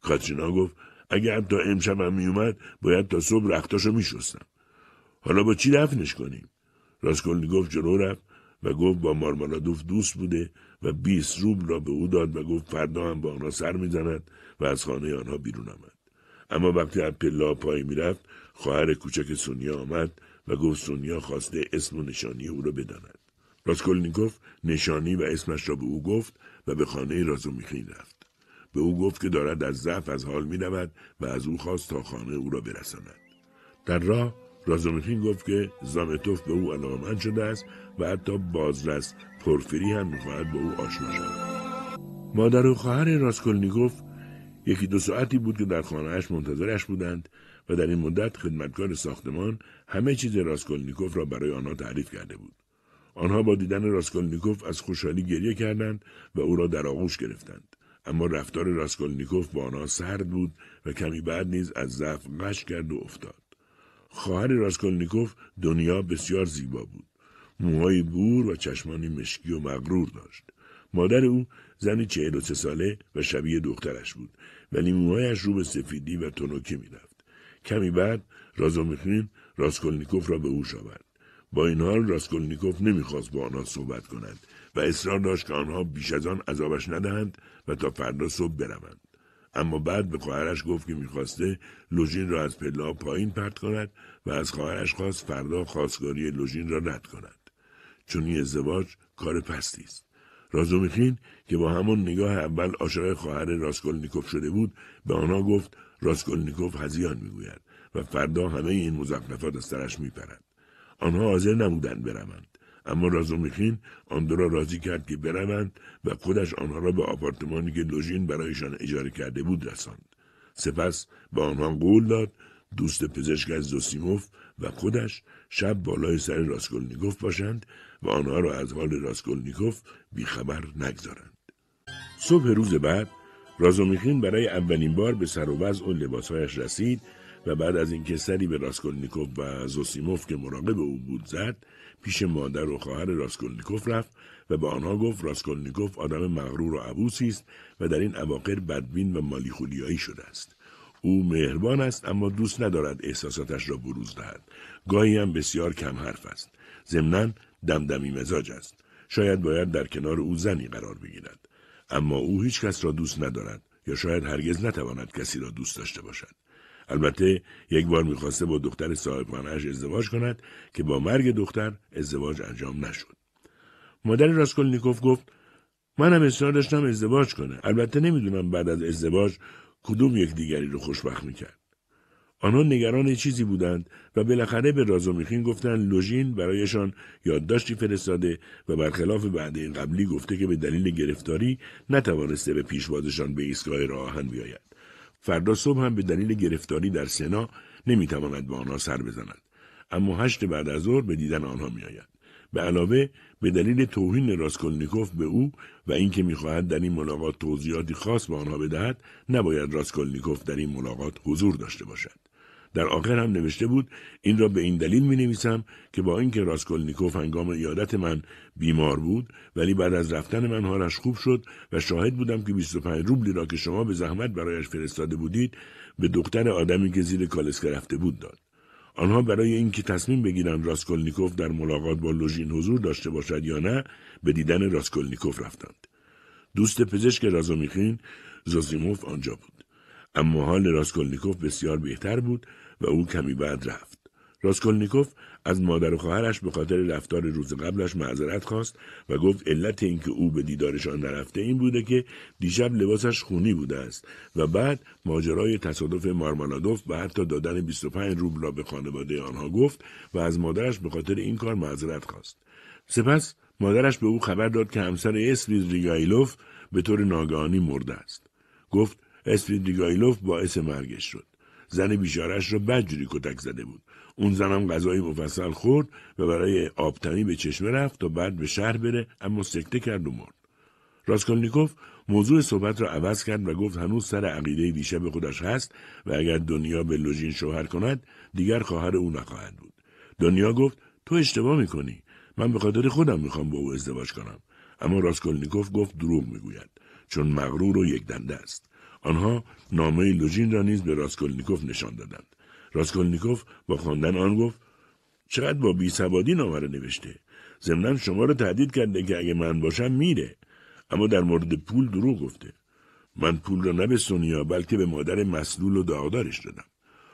[SPEAKER 1] کاترینا گفت اگر تا امشب هم میومد باید تا صبح رختاشو میشستم حالا با چی دفنش کنیم راسکولنی گفت جلو رفت و گفت با مارمالادوف دوست بوده و 20 روبل را به او داد و گفت فردا هم با آنها را سر میزند و از خانه آنها بیرون آمد اما وقتی از پلا پای میرفت خواهر کوچک سونیا آمد و گفت سونیا خواسته اسم و نشانی او را بداند راسکولنیکوف نشانی و اسمش را به او گفت و به خانه رازومیخین رفت به او گفت که دارد از ضعف از حال می و از او خواست تا خانه او را برساند در راه رازومیخین گفت که زامتوف به او علاقمند شده است و حتی بازرس پرفری هم میخواهد به او آشنا شود مادر و خواهر راسکولنیکوف یکی دو ساعتی بود که در خانهاش منتظرش بودند و در این مدت خدمتکار ساختمان همه چیز راسکولنیکوف را برای آنها تعریف کرده بود آنها با دیدن راسکولنیکوف از خوشحالی گریه کردند و او را در آغوش گرفتند اما رفتار راسکولنیکوف با آنها سرد بود و کمی بعد نیز از ضعف قش کرد و افتاد خواهر راسکولنیکوف دنیا بسیار زیبا بود موهای بور و چشمانی مشکی و مغرور داشت مادر او زنی چهل و سه ساله و شبیه دخترش بود ولی موهایش رو به سفیدی و تنوکی میرفت کمی بعد رازومیخین راسکولنیکوف را به او آورد با این حال راسکولنیکوف نمیخواست با آنها صحبت کند و اصرار داشت که آنها بیش از آن عذابش ندهند و تا فردا صبح بروند اما بعد به خواهرش گفت که میخواسته لوژین را از پله پایین پرت کند و از خواهرش خواست فردا خواستگاری لوژین را رد کند چون این ازدواج کار پستی است رازومیخین که با همان نگاه اول عاشق خواهر راسکولنیکوف شده بود به آنها گفت راسکولنیکوف هزیان میگوید و فردا همه این مزخرفات از سرش میپرد آنها حاضر نبودند بروند اما رازومیخین دو را راضی کرد که بروند و خودش آنها را به آپارتمانی که لوژین برایشان اجاره کرده بود رساند سپس به آنها قول داد دوست پزشک از دوسیموف و خودش شب بالای سر راسکولنیکوف باشند و آنها را از حال راسکولنیکوف بیخبر نگذارند صبح روز بعد رازومیخین برای اولین بار به سر و وضع و لباسهایش رسید و بعد از اینکه سری به راسکولنیکوف و زوسیموف که مراقب او بود زد پیش مادر و خواهر راسکولنیکوف رفت و به آنها گفت راسکولنیکوف آدم مغرور و عبوسی است و در این اواخر بدبین و مالیخولیایی شده است او مهربان است اما دوست ندارد احساساتش را بروز دهد گاهی هم بسیار کم حرف است ضمنا دمدمی مزاج است شاید باید در کنار او زنی قرار بگیرد اما او هیچ کس را دوست ندارد یا شاید هرگز نتواند کسی را دوست داشته باشد البته یک بار میخواسته با دختر صاحب ازدواج کند که با مرگ دختر ازدواج انجام نشد مادر راسکولنیکوف گفت من هم اصرار داشتم ازدواج کنه البته نمیدونم بعد از ازدواج کدوم یک دیگری رو خوشبخت میکرد آنها نگران چیزی بودند و بالاخره به رازومیخین گفتند لوژین برایشان یادداشتی فرستاده و برخلاف بعد قبلی گفته که به دلیل گرفتاری نتوانسته به پیشوازشان به ایستگاه راهن بیاید فردا صبح هم به دلیل گرفتاری در سنا نمیتواند به آنها سر بزند اما هشت بعد از ظهر به دیدن آنها میآید به علاوه به دلیل توهین راسکولنیکوف به او و اینکه میخواهد در این ملاقات توضیحاتی خاص به آنها بدهد نباید راسکولنیکوف در این ملاقات حضور داشته باشد در آخر هم نوشته بود این را به این دلیل می نویسم که با اینکه راسکولنیکوف هنگام ایادت من بیمار بود ولی بعد از رفتن من حالش خوب شد و شاهد بودم که 25 روبلی را که شما به زحمت برایش فرستاده بودید به دختر آدمی که زیر کالسکه رفته بود داد آنها برای اینکه تصمیم بگیرند راسکولنیکوف در ملاقات با لوژین حضور داشته باشد یا نه به دیدن راسکولنیکوف رفتند دوست پزشک رازومیخین زوزیموف آنجا بود اما حال راسکولنیکوف بسیار بهتر بود و او کمی بعد رفت. راسکولنیکوف از مادر و خواهرش به خاطر رفتار روز قبلش معذرت خواست و گفت علت اینکه او به دیدارشان نرفته این بوده که دیشب لباسش خونی بوده است و بعد ماجرای تصادف مارمالادوف و حتی دادن 25 روبل را به خانواده آنها گفت و از مادرش به خاطر این کار معذرت خواست سپس مادرش به او خبر داد که همسر اسوید ریگایلوف به طور ناگهانی مرده است گفت اسوید ریگایلوف باعث مرگش شد زن بیچارش را بدجوری کتک زده بود اون زنم غذای مفصل خورد و برای آبتنی به چشمه رفت تا بعد به شهر بره اما سکته کرد و مرد راسکولنیکوف موضوع صحبت را عوض کرد و گفت هنوز سر عقیده دیشب خودش هست و اگر دنیا به لوژین شوهر کند دیگر خواهر او نخواهد بود دنیا گفت تو اشتباه میکنی من به خاطر خودم میخوام با او ازدواج کنم اما راسکولنیکوف گفت دروغ میگوید چون مغرور و یک دنده است آنها نامه لوژین را نیز به راسکولنیکوف نشان دادند راسکولنیکوف با خواندن آن گفت چقدر با بیسوادی نامه را نوشته ضمنا شما را تهدید کرده که اگه من باشم میره اما در مورد پول دروغ گفته من پول را نه به سونیا بلکه به مادر مسلول و داغدارش دادم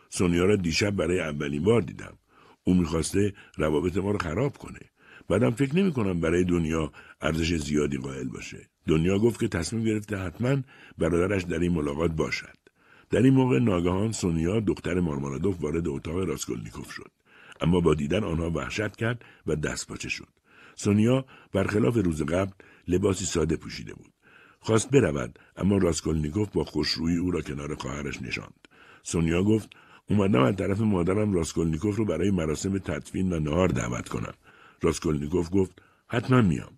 [SPEAKER 1] سونیا را دیشب برای اولین بار دیدم او میخواسته روابط ما را خراب کنه بعدم فکر کنم برای دنیا ارزش زیادی قائل باشه دنیا گفت که تصمیم گرفته حتما برادرش در این ملاقات باشد در این موقع ناگهان سونیا دختر مارمالادوف وارد اتاق راسکولنیکوف شد اما با دیدن آنها وحشت کرد و دست پاچه شد سونیا برخلاف روز قبل لباسی ساده پوشیده بود خواست برود اما راسکولنیکوف با خوشرویی او را کنار خواهرش نشاند سونیا گفت اومدم از طرف مادرم راسکولنیکوف رو برای مراسم تدفین و نهار دعوت کنم راسکولنیکوف گفت حتما میام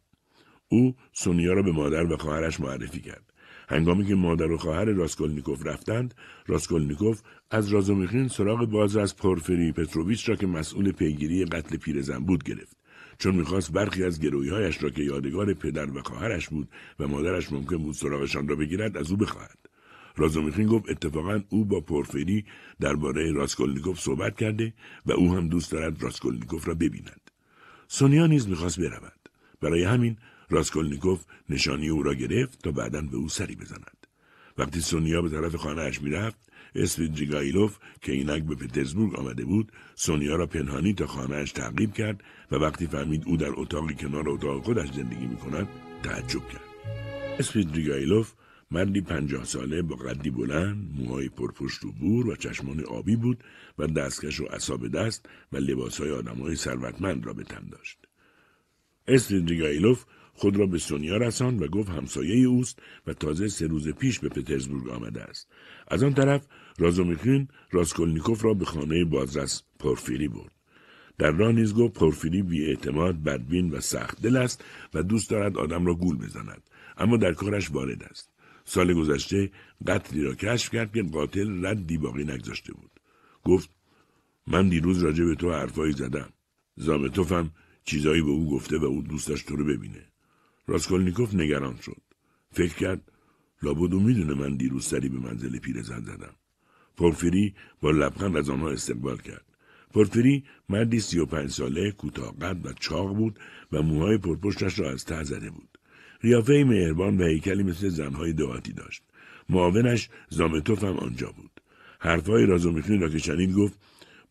[SPEAKER 1] او سونیا را به مادر و خواهرش معرفی کرد هنگامی که مادر و خواهر راسکولنیکوف رفتند راسکولنیکوف از رازومیخین سراغ باز از پورفری پتروویچ را که مسئول پیگیری قتل پیرزن بود گرفت چون میخواست برخی از گرویهایش را که یادگار پدر و خواهرش بود و مادرش ممکن بود سراغشان را بگیرد از او بخواهد رازومیخین گفت اتفاقا او با پورفری درباره راسکولنیکوف صحبت کرده و او هم دوست دارد راسکولنیکوف را ببیند سونیا نیز میخواست برود برای همین راسکولنیکوف نشانی او را گرفت تا بعدا به او سری بزند وقتی سونیا به طرف خانهاش میرفت اسفین که اینک به پترزبورگ آمده بود سونیا را پنهانی تا خانهاش تعقیب کرد و وقتی فهمید او در اتاقی کنار اتاق خودش زندگی می کند تعجب کرد اسفین مردی پنجاه ساله با قدی بلند موهای پرپشت و بور و چشمان آبی بود و دستکش و اصاب دست و لباسهای آدمهای ثروتمند را به تن داشت اسفین خود را به سونیا رساند و گفت همسایه اوست و تازه سه روز پیش به پترزبورگ آمده است از آن طرف رازومیخین راسکولنیکوف را به خانه بازرس پرفیری برد در راه نیز گفت بی اعتماد بدبین و سخت دل است و دوست دارد آدم را گول بزند اما در کارش وارد است سال گذشته قتلی را کشف کرد که قاتل رد باقی نگذاشته بود گفت من دیروز راجع به تو حرفایی زدم زامتوفم چیزایی به او گفته و او دوستش تو رو ببینه راسکولنیکوف نگران شد. فکر کرد لابدو میدونه من دیروز سری به منزل پیرزن زدم. پورفیری با لبخند از آنها استقبال کرد. پورفیری مردی سی و پنج ساله کوتاه قد و چاق بود و موهای پرپشتش را از ته زده بود. قیافه مهربان و هیکلی مثل زنهای دواتی داشت. معاونش زامتوف هم آنجا بود. حرفهای رازومیخنی را که شنید گفت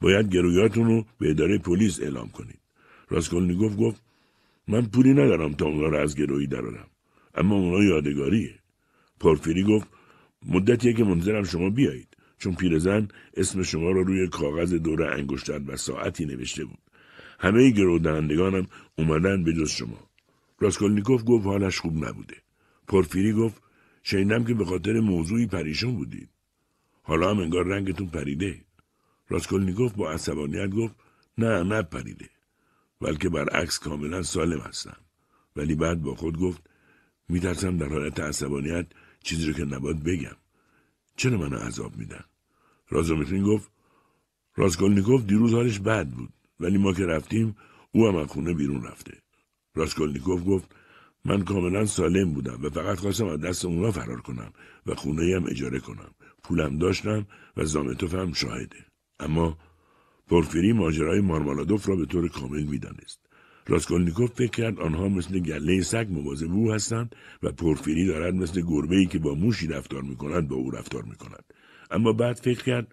[SPEAKER 1] باید گرویاتون رو به اداره پلیس اعلام کنید. راسکولنیکوف گفت من پولی ندارم تا اونا را از گروهی درارم اما اونا یادگاریه پورفیری گفت مدتیه که منتظرم شما بیایید چون پیرزن اسم شما را رو روی کاغذ دور انگشتر و ساعتی نوشته بود همه گروه دهندگانم اومدن به جز شما راسکولنیکوف گفت حالش خوب نبوده پورفیری گفت شنیدم که به خاطر موضوعی پریشون بودید حالا هم انگار رنگتون پریده راسکولنیکوف با عصبانیت گفت نه نه پریده بلکه برعکس کاملا سالم هستم ولی بعد با خود گفت میترسم در حالت عصبانیت چیزی رو که نباد بگم چرا منو عذاب میدن رازومترین گفت راسکولنیکوف دیروز حالش بد بود ولی ما که رفتیم او هم از خونه بیرون رفته راسکولنیکوف گفت من کاملا سالم بودم و فقط خواستم از دست اونها فرار کنم و خونه هم اجاره کنم پولم داشتم و زامتوفم شاهده اما پورفیری ماجرای مارمالادوف را به طور کامل میدانست راسکولنیکوف فکر کرد آنها مثل گله سگ مواظب او هستند و پورفیری دارد مثل گربه که با موشی رفتار میکند با او رفتار میکند اما بعد فکر کرد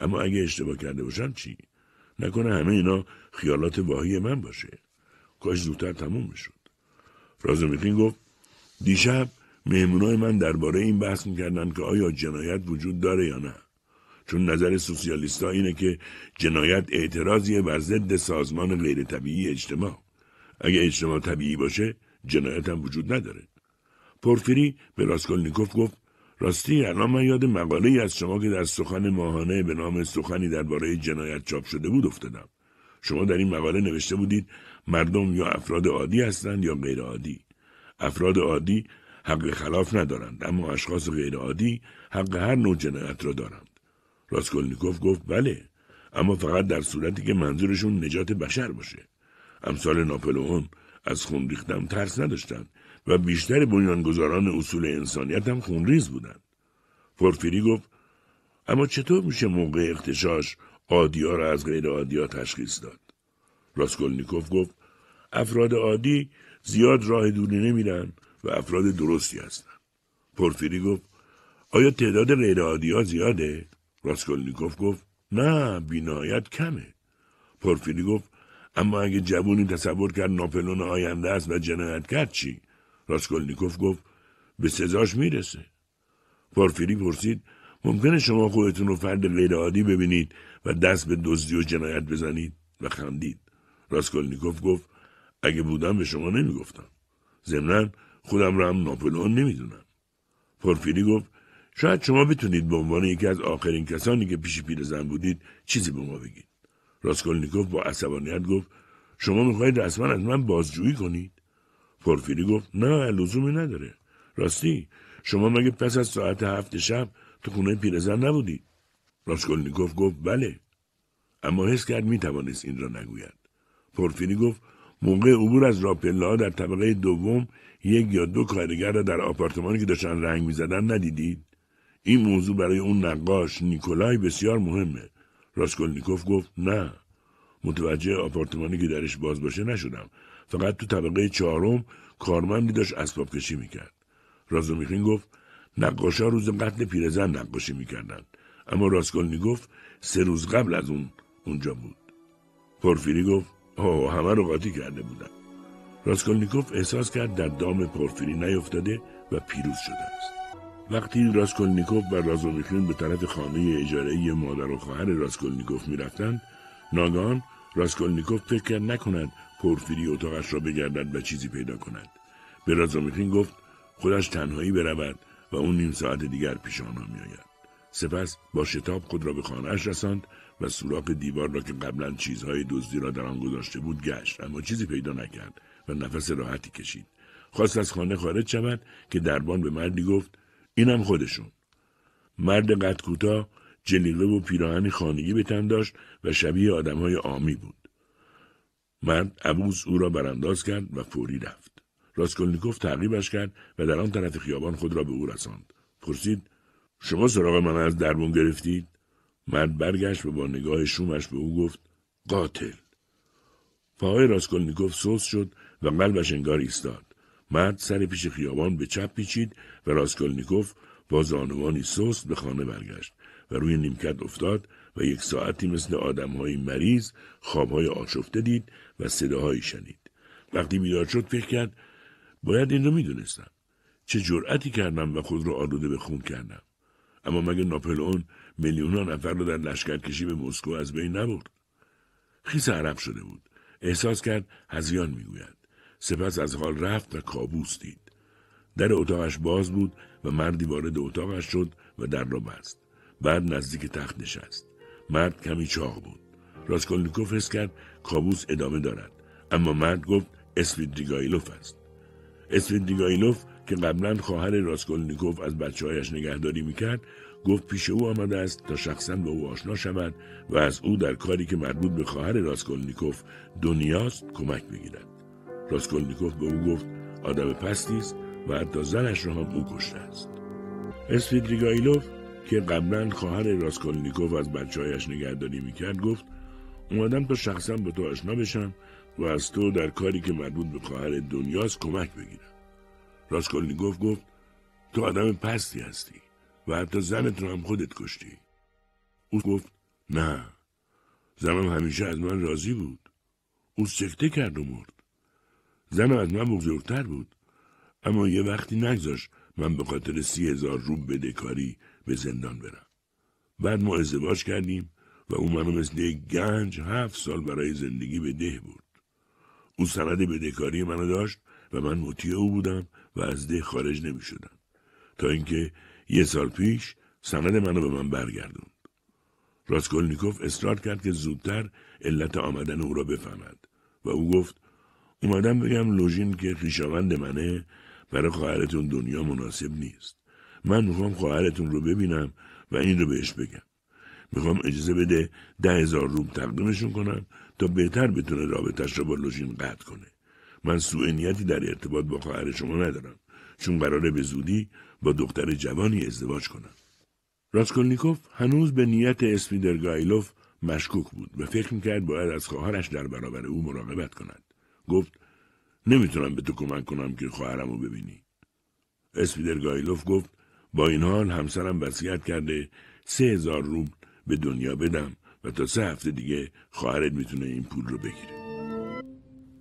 [SPEAKER 1] اما اگه اشتباه کرده باشم چی نکنه همه اینا خیالات واهی من باشه کاش زودتر تموم میشد رازومیخین گفت دیشب مهمونای من درباره این بحث میکردند که آیا جنایت وجود داره یا نه چون نظر سوسیالیستا اینه که جنایت اعتراضیه بر ضد سازمان غیر طبیعی اجتماع اگه اجتماع طبیعی باشه جنایت هم وجود نداره پورفیری به راسکولنیکوف گفت راستی الان من یاد مقاله از شما که در سخن ماهانه به نام سخنی درباره جنایت چاپ شده بود افتادم شما در این مقاله نوشته بودید مردم یا افراد عادی هستند یا غیر عادی افراد عادی حق خلاف ندارند اما اشخاص غیر عادی حق هر نوع جنایت را دارند راسکولنیکوف گفت بله اما فقط در صورتی که منظورشون نجات بشر باشه امثال ناپلئون از خون ریختم ترس نداشتند و بیشتر بنیانگذاران اصول انسانیت هم خونریز بودند پرفیری گفت اما چطور میشه موقع اختشاش عادیا را از غیر عادیا تشخیص داد راسکولنیکوف گفت افراد عادی زیاد راه دوری نمیرن و افراد درستی هستند پرفیری گفت آیا تعداد غیر عادی ها زیاده راسکولنیکوف گفت نه بینایت کمه پرفیری گفت اما اگه جوونی تصور کرد ناپلون آینده است و جنایت کرد چی راسکولنیکوف گفت به سزاش میرسه پرفیری پرسید ممکنه شما خودتون رو فرد غیرعادی ببینید و دست به دزدی و جنایت بزنید و خندید راسکولنیکوف گفت اگه بودم به شما نمیگفتم ضمنا خودم را هم ناپلئون نمیدونم پرفیری گفت شاید شما بتونید به عنوان یکی از آخرین کسانی که پیش پیرزن بودید چیزی به ما بگید راسکولنیکوف با عصبانیت گفت شما میخواهید رسما از من بازجویی کنید پرفیری گفت نه لزومی نداره راستی شما مگه پس از ساعت هفت شب تو خونه پیرزن نبودید راسکولنیکوف گفت بله اما حس کرد میتوانست این را نگوید پرفیری گفت موقع عبور از راپلا در طبقه دوم یک یا دو کارگر را در آپارتمانی که داشتن رنگ میزدن ندیدید این موضوع برای اون نقاش نیکولای بسیار مهمه راسکولنیکوف گفت نه متوجه آپارتمانی که درش باز باشه نشدم فقط تو طبقه چهارم کارمندی داشت اسباب کشی میکرد رازومیخین گفت نقاشا روز قتل پیرزن نقاشی میکردند اما راسکولنیکوف سه روز قبل از اون اونجا بود پرفیری گفت آه همه رو قاطی کرده بودم راسکولنیکوف احساس کرد در دام پرفیری نیفتاده و پیروز شده است وقتی راسکولنیکوف و رازومیخین به طرف خانه اجاره مادر و خواهر راسکولنیکوف میرفتند ناگان راسکولنیکوف فکر نکند پورفیری اتاقش را بگردد و چیزی پیدا کند به رازومیخین گفت خودش تنهایی برود و اون نیم ساعت دیگر پیش آنها آید. سپس با شتاب خود را به خانهاش رساند و سوراخ دیوار را که قبلا چیزهای دزدی را در آن گذاشته بود گشت اما چیزی پیدا نکرد و نفس راحتی کشید خواست از خانه خارج شود که دربان به مردی گفت اینم خودشون مرد قد کوتاه جلیقه و پیراهن خانگی به تن داشت و شبیه های آمی بود مرد عبوز او را برانداز کرد و فوری رفت راسکولنیکوف تعقیبش کرد و در آن طرف خیابان خود را به او رساند پرسید شما سراغ من از دربون گرفتید مرد برگشت و با نگاه شومش به او گفت قاتل پاهای راسکولنیکوف سوس شد و قلبش انگار ایستاد مرد سر پیش خیابان به چپ پیچید و راسکولنیکوف با زانوانی سست به خانه برگشت و روی نیمکت افتاد و یک ساعتی مثل آدمهای مریض خوابهای آشفته دید و صداهایی شنید وقتی بیدار شد فکر کرد باید این رو میدونستم چه جرأتی کردم و خود رو آلوده به خون کردم اما مگه ناپلئون میلیونها نفر رو در کشی به مسکو از بین نبرد خیس عرب شده بود احساس کرد هزیان میگوید سپس از حال رفت و کابوس دید در اتاقش باز بود و مردی وارد اتاقش شد و در را بست بعد نزدیک تخت نشست مرد کمی چاق بود راسکولنیکوف حس کرد کابوس ادامه دارد اما مرد گفت اسفیدریگایلوف است اسفیدریگایلوف که قبلا خواهر راسکولنیکوف از هایش نگهداری میکرد گفت پیش او آمده است تا شخصا با او آشنا شود و از او در کاری که مربوط به خواهر راسکولنیکوف دنیاست کمک بگیرد راسکولنیکوف به او گفت آدم پستی است و حتی زنش را هم او کشته است اسفیدریگایلوف که قبلا خواهر راسکولنیکوف از بچههایش نگهداری میکرد گفت اومدم تا شخصا به تو آشنا بشم و از تو در کاری که مربوط به خواهر دنیاست کمک بگیرم راسکولنیکوف گفت تو آدم پستی هستی و حتی زنت رو هم خودت کشتی او گفت نه زنم همیشه از من راضی بود او سکته کرد و مرد زنم از من بزرگتر بود اما یه وقتی نگذاشت من به خاطر سی هزار روب بدهکاری به زندان برم بعد ما ازدواج کردیم و او منو مثل گنج هفت سال برای زندگی به ده بود او سند بدهکاری منو داشت و من مطیع او بودم و از ده خارج نمی شدم تا اینکه یه سال پیش سند منو به من برگردوند راسکولنیکوف اصرار کرد که زودتر علت آمدن او را بفهمد و او گفت اومدم بگم لوژین که خویشاوند منه برای خواهرتون دنیا مناسب نیست من میخوام خواهرتون رو ببینم و این رو بهش بگم میخوام اجازه بده ده هزار روم تقدیمشون کنم تا بهتر بتونه رابطش رو با لوژین قطع کنه من سوء نیتی در ارتباط با خواهر شما ندارم چون قراره به زودی با دختر جوانی ازدواج کنم راسکولنیکوف هنوز به نیت اسپیدرگایلوف مشکوک بود و فکر میکرد باید از خواهرش در برابر او مراقبت کند گفت نمیتونم به تو کمک کنم که خواهرم رو ببینی. اسپیدر گایلوف گفت با این حال همسرم وصیت کرده سه هزار روبل به دنیا بدم و تا سه هفته دیگه خواهرت میتونه این پول رو بگیره.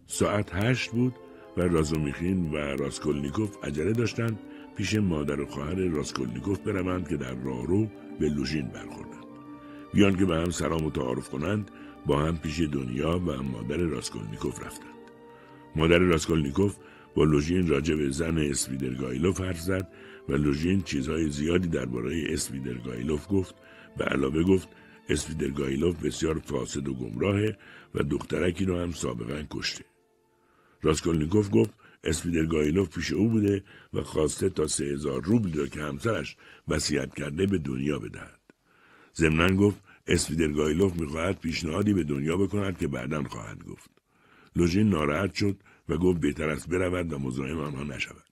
[SPEAKER 1] ساعت هشت بود و رازومیخین و راسکولنیکوف عجله داشتند پیش مادر و خواهر راسکولنیکوف بروند که در راهرو به لوژین برخوردند. بیان که به هم سلام و تعارف کنند با هم پیش دنیا و مادر راسکولنیکوف رفتند. مادر راسکولنیکوف با لوژین راجع به زن اسویدرگایلوف حرف زد و لوژین چیزهای زیادی درباره اسویدرگایلوف گفت و علاوه گفت اسویدرگایلوف بسیار فاسد و گمراهه و دخترکی رو هم سابقا کشته راسکولنیکوف گفت اسپیدرگایلوف پیش او بوده و خواسته تا سه هزار روبل را که همسرش وصیت کرده به دنیا بدهد ضمنا گفت اسپیدرگایلوف میخواهد پیشنهادی به دنیا بکند که بعدا خواهد گفت لوژین ناراحت شد و گفت بهتر است برود و مزاحم آنها نشود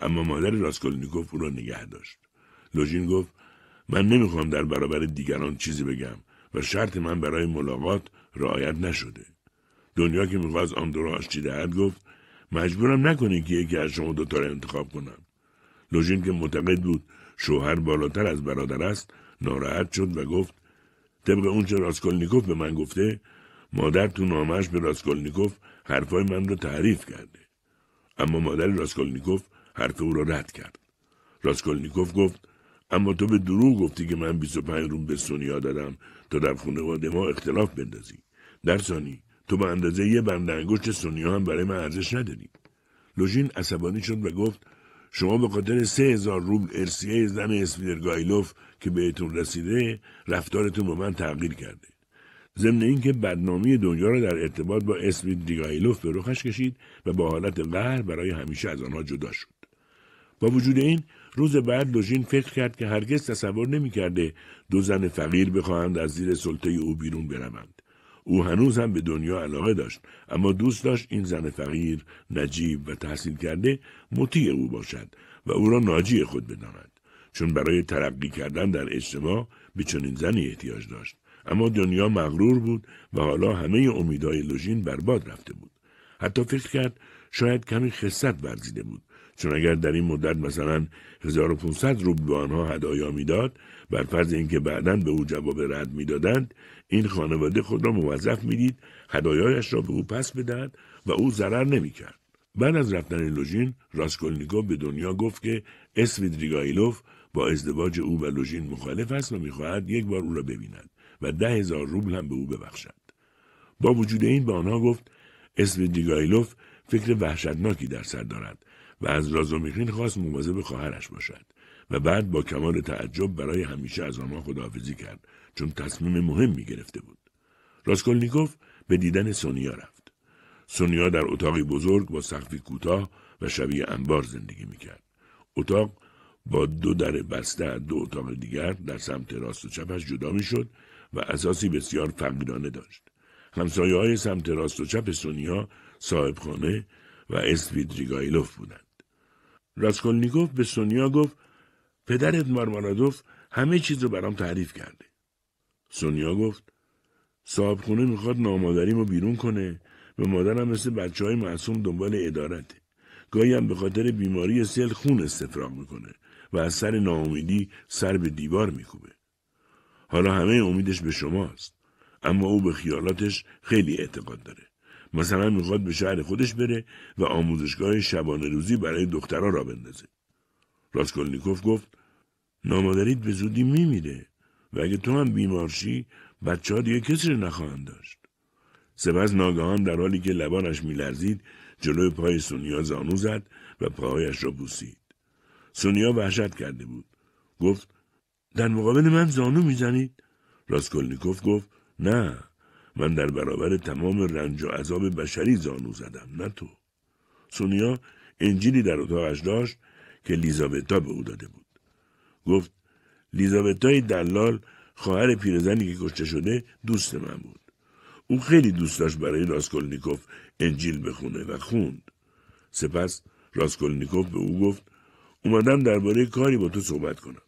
[SPEAKER 1] اما مادر راسکولنیکوف او را نگه داشت لوژین گفت من نمیخوام در برابر دیگران چیزی بگم و شرط من برای ملاقات رعایت نشده دنیا که میخواست آن دو را آشتی دهد گفت مجبورم نکنید که یکی از شما دوتا را انتخاب کنم لوژین که معتقد بود شوهر بالاتر از برادر است ناراحت شد و گفت طبق اونچه راسکولنیکوف به من گفته مادر تو نامش به راسکولنیکوف حرفای من رو تعریف کرده اما مادر راسکولنیکوف حرف او را رد کرد راسکولنیکوف گفت اما تو به دروغ گفتی که من 25 روم به سونیا دادم تا در خانواده ما اختلاف بندازی در ثانی تو به اندازه یه بند انگشت سونیا هم برای من ارزش نداری لوژین عصبانی شد و گفت شما به خاطر سه هزار روبل ارسیه زن اسپیرگایلوف که بهتون رسیده رفتارتون با من تغییر کرده ضمن اینکه بدنامی دنیا را در ارتباط با اسم دیگایلوف به رخش کشید و با حالت قهر برای همیشه از آنها جدا شد با وجود این روز بعد لوژین فکر کرد که هرگز تصور نمیکرده دو زن فقیر بخواهند از زیر سلطه او بیرون بروند او هنوز هم به دنیا علاقه داشت اما دوست داشت این زن فقیر نجیب و تحصیل کرده مطیع او باشد و او را ناجی خود بداند چون برای ترقی کردن در اجتماع به چنین زنی احتیاج داشت اما دنیا مغرور بود و حالا همه امیدهای لوژین برباد رفته بود حتی فکر کرد شاید کمی خصت ورزیده بود چون اگر در این مدت مثلا 1500 روبل به آنها هدایا میداد بر فرض اینکه بعدا به او جواب رد میدادند این خانواده خود را موظف میدید هدایایش را به او پس بدهد و او ضرر نمیکرد بعد از رفتن لوژین راسکولنیکوف به دنیا گفت که اسویدریگایلوف با ازدواج او و لوژین مخالف است و میخواهد یک بار او را ببیند و ده هزار روبل هم به او ببخشد با وجود این به آنها گفت اسم دیگایلوف فکر وحشتناکی در سر دارد و از رازومیخین خواست مواظب خواهرش باشد و بعد با کمال تعجب برای همیشه از آنها خداحافظی کرد چون تصمیم مهمی گرفته بود راسکولنیکوف به دیدن سونیا رفت سونیا در اتاقی بزرگ با سقفی کوتاه و شبیه انبار زندگی میکرد اتاق با دو در بسته دو اتاق دیگر در سمت راست و چپش جدا میشد و اساسی بسیار فقیرانه داشت. همسایه های سمت راست و چپ سونیا صاحبخانه و اسویدریگایلوف بودند. راسکولنیکوف به سونیا گفت پدرت مارمارادوف همه چیز رو برام تعریف کرده. سونیا گفت صاحبخونه میخواد رو بیرون کنه و مادرم مثل بچه های معصوم دنبال ادارته. گاهی هم به خاطر بیماری سل خون استفراغ میکنه و از سر ناامیدی سر به دیوار میکوبه. حالا همه امیدش به شماست اما او به خیالاتش خیلی اعتقاد داره مثلا میخواد به شهر خودش بره و آموزشگاه شبانه روزی برای دخترها را بندازه راسکولنیکوف گفت «نامادرید به زودی میمیره و اگه تو هم بیمارشی بچه ها دیگه کسی نخواهند داشت سپس ناگهان در حالی که لبانش میلرزید جلوی پای سونیا زانو زد و پاهایش را بوسید سونیا وحشت کرده بود گفت در مقابل من زانو میزنید راسکولنیکوف گفت نه من در برابر تمام رنج و عذاب بشری زانو زدم نه تو سونیا انجیلی در اتاقش داشت که لیزابتا به او داده بود گفت لیزابتای دلال خواهر پیرزنی که کشته شده دوست من بود او خیلی دوست داشت برای راسکولنیکوف انجیل بخونه و خوند سپس راسکولنیکوف به او گفت اومدم درباره کاری با تو صحبت کنم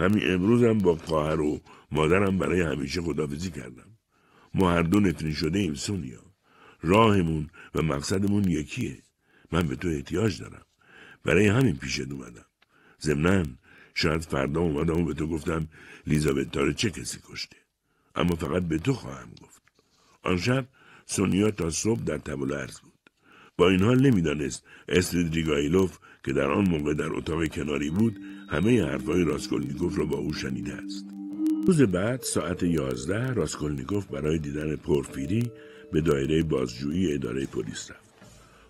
[SPEAKER 1] همین امروز هم با خواهر و مادرم برای همیشه خدافزی کردم ما هر دو نفرین شده ایم سونیا راهمون و مقصدمون یکیه من به تو احتیاج دارم برای همین پیشت اومدم ضمنا شاید فردا اومدم و به تو گفتم لیزابت تاره چه کسی کشته اما فقط به تو خواهم گفت آن شب سونیا تا صبح در تبل عرض بود با این حال نمیدانست استریدریگایلوف که در آن موقع در اتاق کناری بود همه حرفهای راسکولنیکوف را با او شنیده است روز بعد ساعت یازده راسکولنیکوف برای دیدن پورفیری به دایره بازجویی اداره پلیس رفت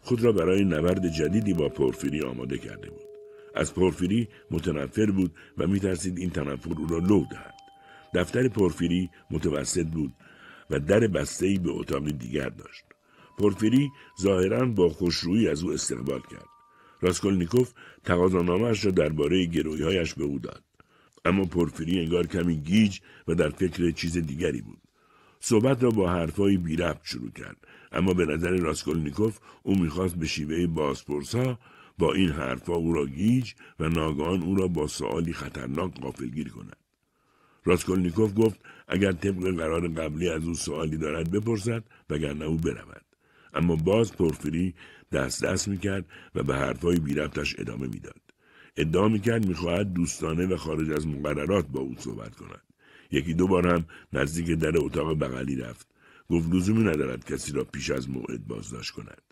[SPEAKER 1] خود را برای نبرد جدیدی با پورفیری آماده کرده بود از پورفیری متنفر بود و میترسید این تنفر او را لو دهد دفتر پورفیری متوسط بود و در ای به اتاق دیگر داشت پورفیری ظاهرا با خوشرویی از او استقبال کرد راسکولنیکوف تقاضانامهاش را درباره گرویهایش به او داد اما پرفیری انگار کمی گیج و در فکر چیز دیگری بود صحبت را با حرفهای بیربط شروع کرد اما به نظر راسکولنیکوف او میخواست به شیوه بازپرسا با این حرفها او را گیج و ناگان او را با سؤالی خطرناک قافلگیر کند راسکولنیکوف گفت اگر طبق قرار قبلی از او سوالی دارد بپرسد وگرنه او برود اما باز پرفری دست دست میکرد و به حرفهای بیربتش ادامه میداد ادعا میکرد میخواهد دوستانه و خارج از مقررات با او صحبت کند یکی دو بار هم نزدیک در اتاق بغلی رفت گفت لزومی ندارد کسی را پیش از موعد بازداشت کند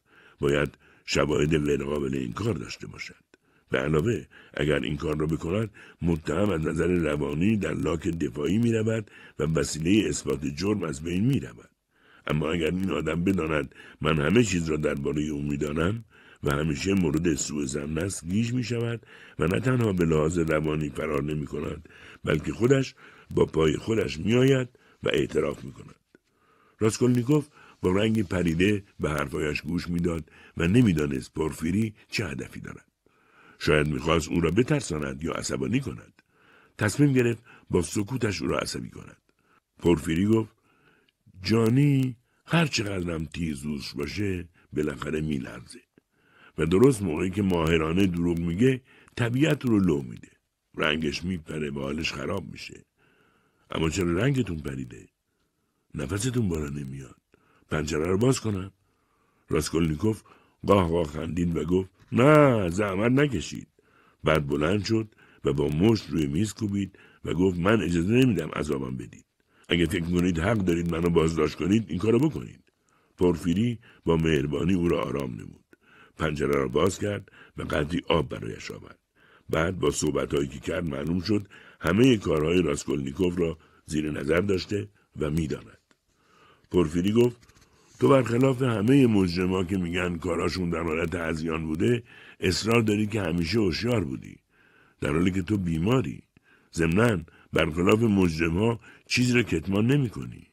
[SPEAKER 1] باید شواهد غیرقابل کار داشته باشد به علاوه اگر این کار را بکند متهم از نظر روانی در لاک دفاعی می و وسیله اثبات جرم از بین می اما اگر این آدم بداند من همه چیز را درباره او میدانم و همیشه مورد سوء زن است گیج می شود و نه تنها به لحاظ روانی فرار نمی کند بلکه خودش با پای خودش می آید و اعتراف می کند. راسکولنیکوف با رنگ پریده به حرفایش گوش میداد و نمیدانست پرفیری چه هدفی دارد. شاید میخواست او را بترساند یا عصبانی کند. تصمیم گرفت با سکوتش او را عصبی کند. پرفیری گفت جانی هر چقدرم تیزوش باشه بالاخره میلرزه و درست موقعی که ماهرانه دروغ میگه طبیعت رو لو میده رنگش میپره و حالش خراب میشه اما چرا رنگتون پریده نفستون بالا نمیاد پنجره رو باز کنم راسکولنیکوف قاه قاه خندید و گفت نه زحمت نکشید بعد بلند شد و با مشت روی میز کوبید و گفت من اجازه نمیدم عذابم بدید اگه فکر میکنید حق دارید منو بازداشت کنید این کارو بکنید پرفیری با مهربانی او را آرام نمود پنجره را باز کرد و قدری آب برایش آورد بعد با هایی که کرد معلوم شد همه کارهای راسکولنیکوف را زیر نظر داشته و میداند پرفیری گفت تو برخلاف همه مجرما که میگن کاراشون در حالت ازیان بوده اصرار داری که همیشه هوشیار بودی در حالی که تو بیماری ضمنا برخلاف مجرما چیزی را کتمان نمی کنی.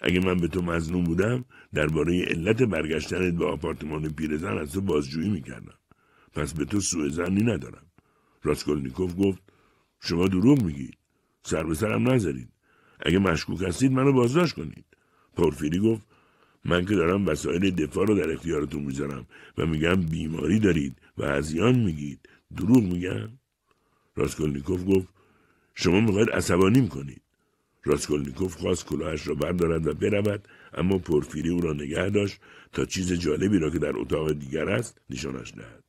[SPEAKER 1] اگه من به تو مظنون بودم درباره علت برگشتنت به آپارتمان پیرزن از تو بازجویی میکردم پس به تو سوء زنی ندارم راسکولنیکوف گفت شما دروغ میگید سر به سرم نذارید اگه مشکوک هستید منو بازداشت کنید پورفیری گفت من که دارم وسایل دفاع رو در اختیارتون میذارم و میگم بیماری دارید و هزیان میگید دروغ میگم راسکولنیکوف گفت شما میخواید کنید. میکنید راسکولنیکوف خواست کلاهش را بردارد و برود اما پرفیری او را نگه داشت تا چیز جالبی را که در اتاق دیگر است نشانش دهد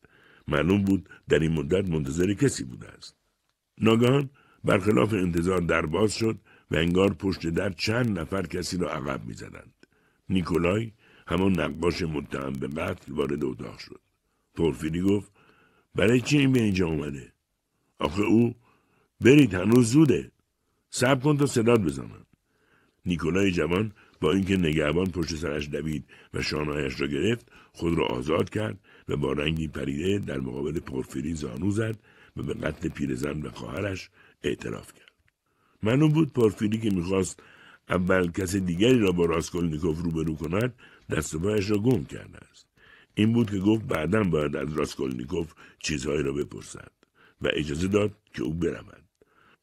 [SPEAKER 1] معلوم بود در این مدت منتظر کسی بوده است ناگهان برخلاف انتظار در باز شد و انگار پشت در چند نفر کسی را عقب میزدند نیکولای همان نقاش متهم به قتل وارد اتاق شد پرفیری گفت برای چی این به اینجا اومده آخه او برید هنوز زوده صبر کن تا صداد بزنم نیکولای جوان با اینکه نگهبان پشت سرش دوید و شانهایش را گرفت خود را آزاد کرد و با رنگی پریده در مقابل پرفیری زانو زد و به قتل پیرزن و خواهرش اعتراف کرد معلوم بود پرفیری که میخواست اول کس دیگری را با راسکولنیکوف روبرو کند دست پایش را گم کرده است این بود که گفت بعدا باید از راسکولنیکوف چیزهایی را بپرسد و اجازه داد که او برود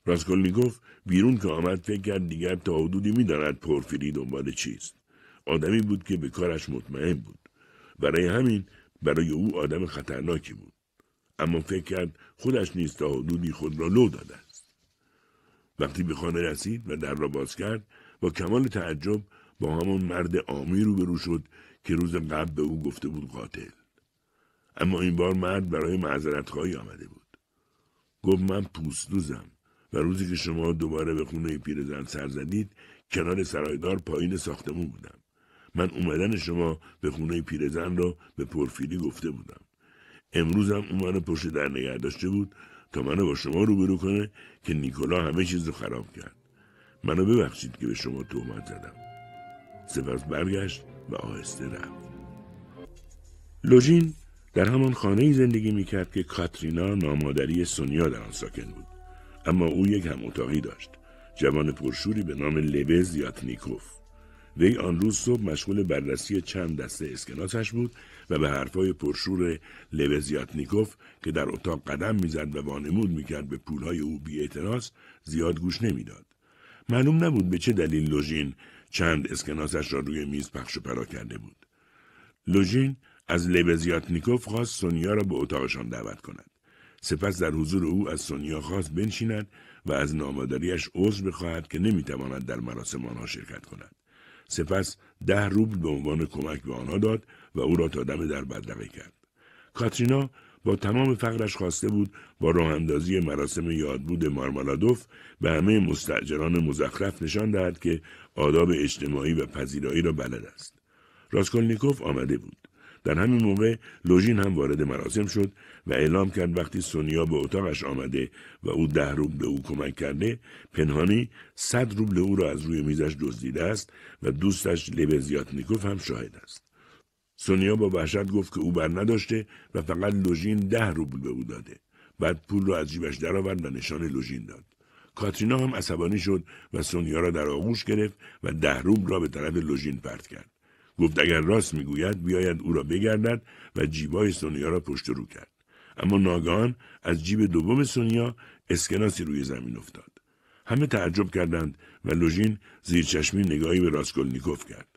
[SPEAKER 1] راسکولنیکوف بیرون که آمد فکر کرد دیگر تا حدودی میداند پورفیری دنبال چیست آدمی بود که به کارش مطمئن بود برای همین برای او آدم خطرناکی بود اما فکر کرد خودش نیز تا حدودی خود را لو داده است وقتی به خانه رسید و در را باز کرد با کمال تعجب با همان مرد آمی روبرو شد که روز قبل به او گفته بود قاتل اما این بار مرد برای خواهی آمده بود گفت من دوزم و روزی که شما دوباره به خونه پیرزن سر زدید کنار سرایدار پایین ساختمون بودم من اومدن شما به خونه پیرزن را به پرفیلی گفته بودم امروزم اون منو پشت در نگه داشته بود تا منو با شما روبرو کنه که نیکولا همه چیز رو خراب کرد منو ببخشید که به شما تهمت زدم سپس برگشت و آهسته رفت لوژین در همان خانه زندگی میکرد که کاترینا نامادری سونیا در آن ساکن بود اما او یک هم اتاقی داشت جوان پرشوری به نام لبز یاتنیکوف وی آن روز صبح مشغول بررسی چند دسته اسکناسش بود و به حرفهای پرشور لوزیاتنیکوف که در اتاق قدم میزد و وانمود میکرد به پولهای او بیاعتراض زیاد گوش نمیداد معلوم نبود به چه دلیل لوژین چند اسکناسش را روی میز پخش و پرا کرده بود لوژین از لبزیاتنیکوف خواست سونیا را به اتاقشان دعوت کند سپس در حضور او از سونیا خواست بنشیند و از نامادریش عذر بخواهد که نمیتواند در مراسم آنها شرکت کند سپس ده روبل به عنوان کمک به آنها داد و او را تا دم در بدرقه کرد کاترینا با تمام فقرش خواسته بود با راهاندازی مراسم یادبود مارمالادوف به همه مستجران مزخرف نشان دهد که آداب اجتماعی و پذیرایی را بلد است راسکولنیکوف آمده بود در همین موقع لوژین هم وارد مراسم شد و اعلام کرد وقتی سونیا به اتاقش آمده و او ده روبل به او کمک کرده پنهانی صد روبل او را از روی میزش دزدیده است و دوستش لبزیاتنیکوف هم شاهد است سونیا با وحشت گفت که او بر نداشته و فقط لوژین ده روبل به او داده بعد پول را از جیبش درآورد و نشان لوژین داد کاترینا هم عصبانی شد و سونیا را در آغوش گرفت و ده روبل را به طرف لوژین پرت کرد گفت اگر راست میگوید بیاید او را بگردد و جیبای سونیا را پشت رو کرد اما ناگان از جیب دوم سونیا اسکناسی روی زمین افتاد همه تعجب کردند و لوژین زیر چشمی نگاهی به راسکولنیکوف کرد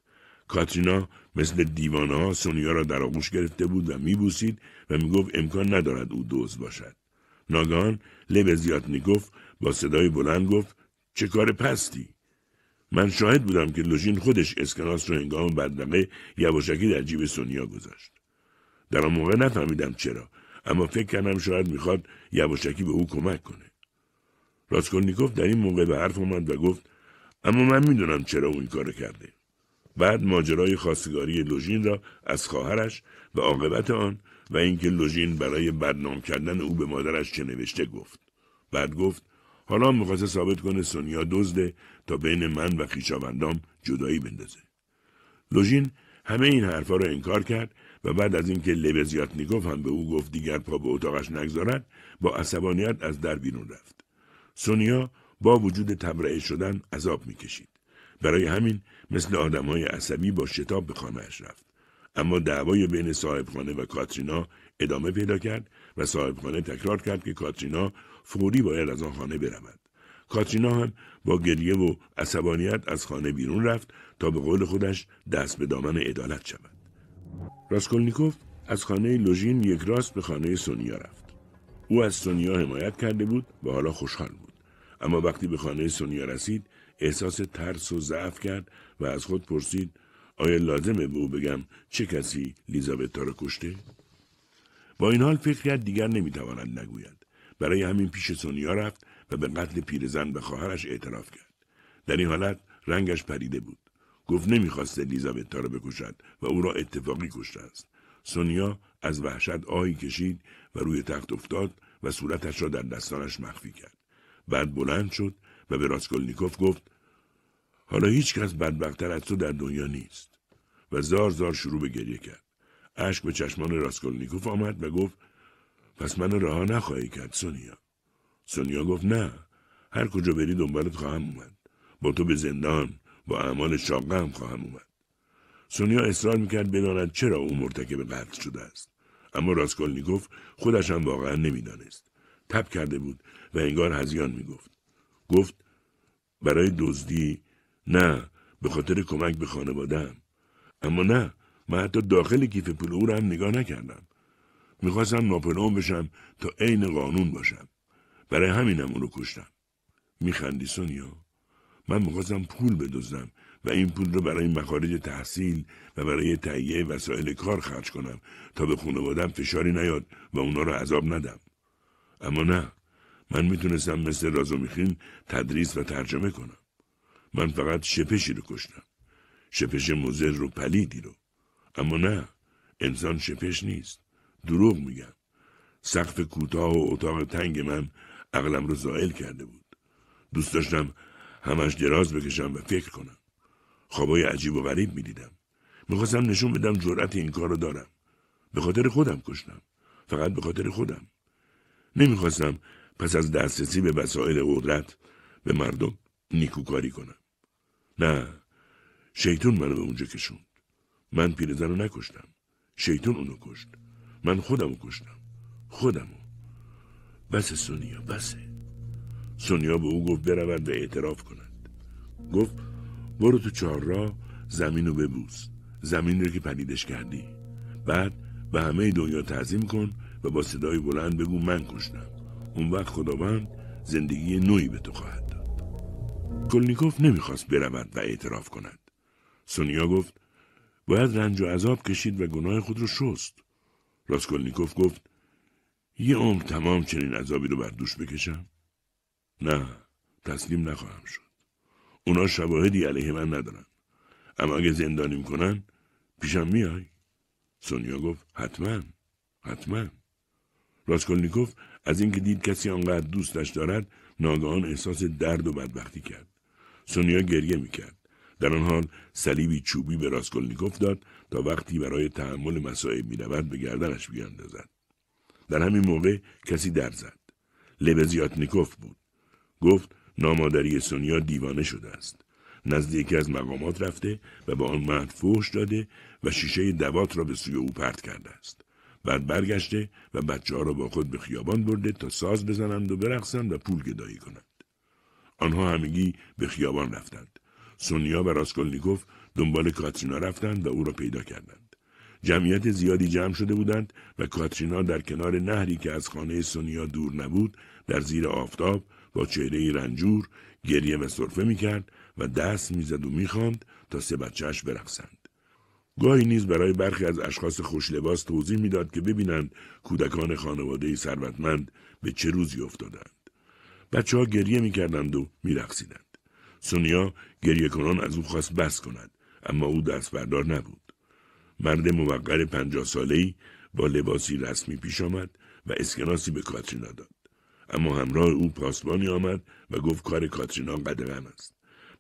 [SPEAKER 1] کاترینا مثل دیوانه ها سونیا را در آغوش گرفته بود و میبوسید و میگفت امکان ندارد او دوز باشد ناگان لب نیکوف با صدای بلند گفت چه کار پستی من شاهد بودم که لوژین خودش اسکناس رو هنگام بدرقه یواشکی در جیب سونیا گذاشت در آن موقع نفهمیدم چرا اما فکر کردم شاید میخواد یواشکی به او کمک کنه راسکولنیکوف در این موقع به حرف آمد و گفت اما من میدونم چرا او این کار کرده بعد ماجرای خواستگاری لوژین را از خواهرش و عاقبت آن و اینکه لوژین برای بدنام کردن او به مادرش چه نوشته گفت بعد گفت حالا میخواسته ثابت کنه سونیا دزده تا بین من و خویشاوندام جدایی بندازه لوژین همه این حرفها را انکار کرد و بعد از اینکه لبزیاتنیکوف هم به او گفت دیگر پا به اتاقش نگذارد با عصبانیت از در بیرون رفت سونیا با وجود تبرعه شدن عذاب میکشید برای همین مثل آدمهای عصبی با شتاب به خانهاش رفت اما دعوای بین صاحبخانه و کاترینا ادامه پیدا کرد و صاحبخانه تکرار کرد که کاترینا فوری باید از آن خانه برود کاترینا هم با گریه و عصبانیت از خانه بیرون رفت تا به قول خودش دست به دامن عدالت شود راسکولنیکوف از خانه لوژین یک راست به خانه سونیا رفت. او از سونیا حمایت کرده بود و حالا خوشحال بود. اما وقتی به خانه سونیا رسید احساس ترس و ضعف کرد و از خود پرسید آیا لازمه به او بگم چه کسی لیزابتا را کشته؟ با این حال فکر دیگر نمیتواند نگوید. برای همین پیش سونیا رفت و به قتل پیرزن به خواهرش اعتراف کرد. در این حالت رنگش پریده بود. گفت نمیخواست لیزا را بکشد و او را اتفاقی کشته است سونیا از وحشت آهی کشید و روی تخت افتاد و صورتش را در دستانش مخفی کرد بعد بلند شد و به راسکولنیکوف گفت حالا هیچ کس بدبختتر از تو در دنیا نیست و زار زار شروع به گریه کرد اشک به چشمان راسکولنیکوف آمد و گفت پس من رها نخواهی کرد سونیا سونیا گفت نه هر کجا بری دنبالت خواهم اومد با تو به زندان با اعمال شاقه هم خواهم اومد سونیا اصرار میکرد بداند چرا او مرتکب قتل شده است اما راسکولنیکوف خودش هم واقعا نمیدانست تب کرده بود و انگار هزیان میگفت گفت برای دزدی نه به خاطر کمک به خانوادهام اما نه من حتی داخل کیف پول او را هم نگاه نکردم میخواستم ناپلئون بشم تا عین قانون باشم برای همینم او رو کشتم میخندی سونیا من میخواستم پول بدوزم و این پول رو برای مخارج تحصیل و برای تهیه وسایل کار خرج کنم تا به خانوادم فشاری نیاد و اونا رو عذاب ندم اما نه من میتونستم مثل میخین تدریس و ترجمه کنم من فقط شپشی رو کشتم شپش مزر رو پلیدی رو اما نه انسان شپش نیست دروغ میگم سقف کوتاه و اتاق تنگ من عقلم رو زائل کرده بود دوست داشتم همش دراز بکشم و فکر کنم خوابای عجیب و غریب میدیدم میخواستم نشون بدم جرأت این کار دارم به خاطر خودم کشتم فقط به خاطر خودم نمیخواستم پس از دسترسی به وسایل قدرت به مردم نیکوکاری کنم نه شیطون منو به اونجا کشوند من پیرزن رو نکشتم شیطون اونو کشت من خودمو کشتم خودمو بس سونیا بسه سونیا به او گفت برود و اعتراف کند گفت برو تو را زمین رو ببوس زمین رو که پدیدش کردی بعد به همه دنیا تعظیم کن و با صدای بلند بگو من کشتم اون وقت خداوند زندگی نوعی به تو خواهد داد کلنیکوف نمیخواست برود و اعتراف کند سونیا گفت باید رنج و عذاب کشید و گناه خود رو شست راسکولنیکوف گفت یه عمر تمام چنین عذابی رو بر دوش بکشم نه تسلیم نخواهم شد اونا شواهدی علیه من ندارن اما اگه زندانیم کنن پیشم میای سونیا گفت حتما حتما راسکولنیکوف از اینکه دید کسی آنقدر دوستش دارد ناگهان احساس درد و بدبختی کرد سونیا گریه میکرد در آن حال صلیبی چوبی به راسکولنیکوف داد تا وقتی برای تحمل مسایب میرود به گردنش بیاندازد در همین موقع کسی در زد لبزیاتنیکوف بود گفت نامادری سونیا دیوانه شده است. نزد یکی از مقامات رفته و با آن مرد فوش داده و شیشه دوات را به سوی او پرت کرده است. بعد برگشته و بچه ها را با خود به خیابان برده تا ساز بزنند و برقصند و پول گدایی کنند. آنها همگی به خیابان رفتند. سونیا و راسکولنیکوف دنبال کاترینا رفتند و او را پیدا کردند. جمعیت زیادی جمع شده بودند و کاترینا در کنار نهری که از خانه سونیا دور نبود در زیر آفتاب با چهره رنجور گریه و صرفه میکرد و دست میزد و میخواند تا سه بچهش برقصند گاهی نیز برای برخی از اشخاص خوشلباس توضیح میداد که ببینند کودکان خانواده ثروتمند به چه روزی افتادند بچه ها گریه میکردند و میرقصیدند سونیا گریه کنان از او خواست بس کند اما او دست بردار نبود مرد موقر پنجاه سالهای با لباسی رسمی پیش آمد و اسکناسی به کاترینا داد اما همراه او پاسبانی آمد و گفت کار کاترینا قدغن است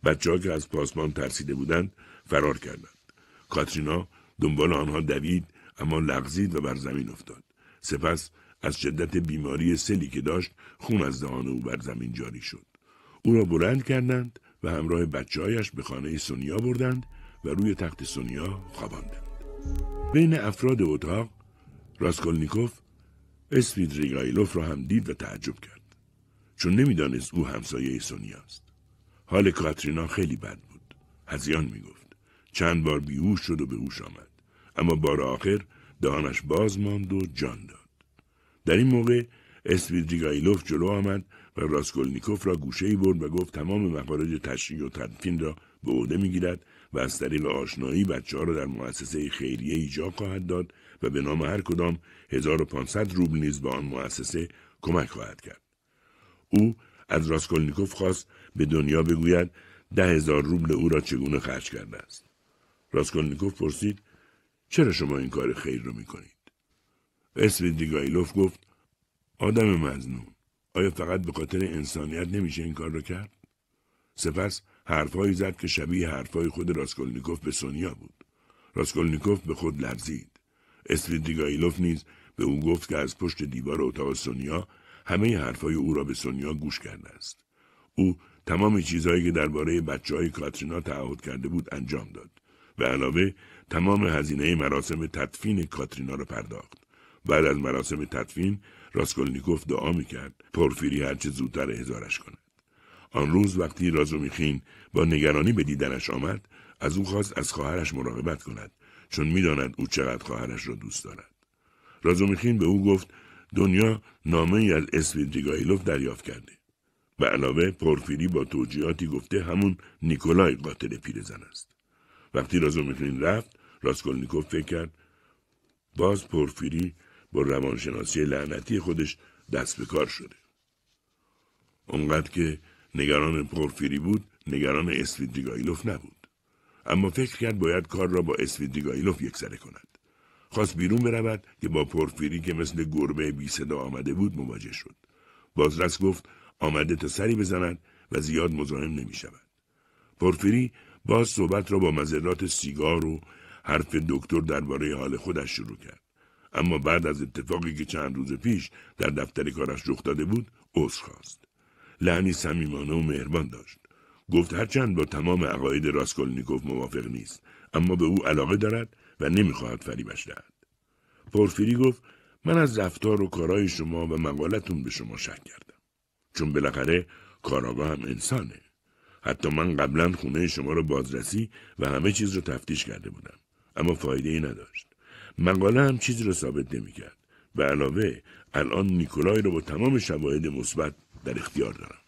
[SPEAKER 1] بچه ها که از پاسبان ترسیده بودند فرار کردند کاترینا دنبال آنها دوید اما لغزید و بر زمین افتاد سپس از شدت بیماری سلی که داشت خون از دهان او بر زمین جاری شد او را بلند کردند و همراه هایش به خانه سونیا بردند و روی تخت سونیا خواباندند بین افراد اتاق راسکولنیکوف اسفید ریگایلوف را هم دید و تعجب کرد. چون نمیدانست او همسایه سونیا است. حال کاترینا خیلی بد بود. هزیان میگفت. چند بار بیهوش شد و به هوش آمد. اما بار آخر دهانش باز ماند و جان داد. در این موقع ریگایلوف جلو آمد و راسکولنیکوف را گوشه ای برد و گفت تمام مخارج تشییع و تدفین را به عهده میگیرد و از طریق آشنایی بچه ها را در مؤسسه خیریه ایجا خواهد داد و به نام هر کدام 1500 روبل نیز به آن مؤسسه کمک خواهد کرد. او از راسکولنیکوف خواست به دنیا بگوید ده هزار روبل او را چگونه خرج کرده است. راسکولنیکوف پرسید چرا شما این کار خیر رو میکنید؟ اسم گفت آدم مزنون آیا فقط به خاطر انسانیت نمیشه این کار را کرد؟ سپس حرفهایی زد که شبیه حرفهای خود راسکولنیکوف به سونیا بود. راسکولنیکوف به خود لرزید. اسفیدیگایلوف نیز به او گفت که از پشت دیوار اتاق سونیا همه حرفهای او را به سونیا گوش کرده است. او تمام چیزهایی که درباره بچه های کاترینا تعهد کرده بود انجام داد. و علاوه تمام هزینه مراسم تدفین کاترینا را پرداخت. بعد از مراسم تدفین راسکولنیکوف دعا میکرد پرفیری هرچه زودتر هزارش کند. آن روز وقتی میخین با نگرانی به دیدنش آمد از او خواست از خواهرش مراقبت کند چون میداند او چقدر خواهرش را دوست دارد رازومیخین به او گفت دنیا نامه ای از اسفیدریگایلوف دریافت کرده. به علاوه پورفیری با توجیهاتی گفته همون نیکولای قاتل پیرزن است. وقتی رازومیخین رفت راسکولنیکوف فکر کرد باز پورفیری با روانشناسی لعنتی خودش دست به کار شده. اونقدر که نگران پورفیری بود نگران اسفیدریگایلوف نبود. اما فکر کرد باید کار را با اسفیدریگایلوف یکسره کند. خواست بیرون برود که با پرفیری که مثل گربه بی صدا آمده بود مواجه شد. بازرس گفت آمده تا سری بزند و زیاد مزاحم نمی شود. پرفیری باز صحبت را با مذرات سیگار و حرف دکتر درباره حال خودش شروع کرد. اما بعد از اتفاقی که چند روز پیش در دفتر کارش رخ داده بود عذر خواست لعنی صمیمانه و مهربان داشت گفت هرچند با تمام عقاید راسکولنیکوف موافق نیست اما به او علاقه دارد و نمیخواهد فریبش دهد پورفیری گفت من از رفتار و کارهای شما و مقالتون به شما شک کردم چون بالاخره کاراگاه هم انسانه حتی من قبلا خونه شما را بازرسی و همه چیز را تفتیش کرده بودم اما فایده ای نداشت مقاله هم چیزی رو ثابت نمیکرد و علاوه الان نیکولای رو با تمام شواهد مثبت در اختیار دارم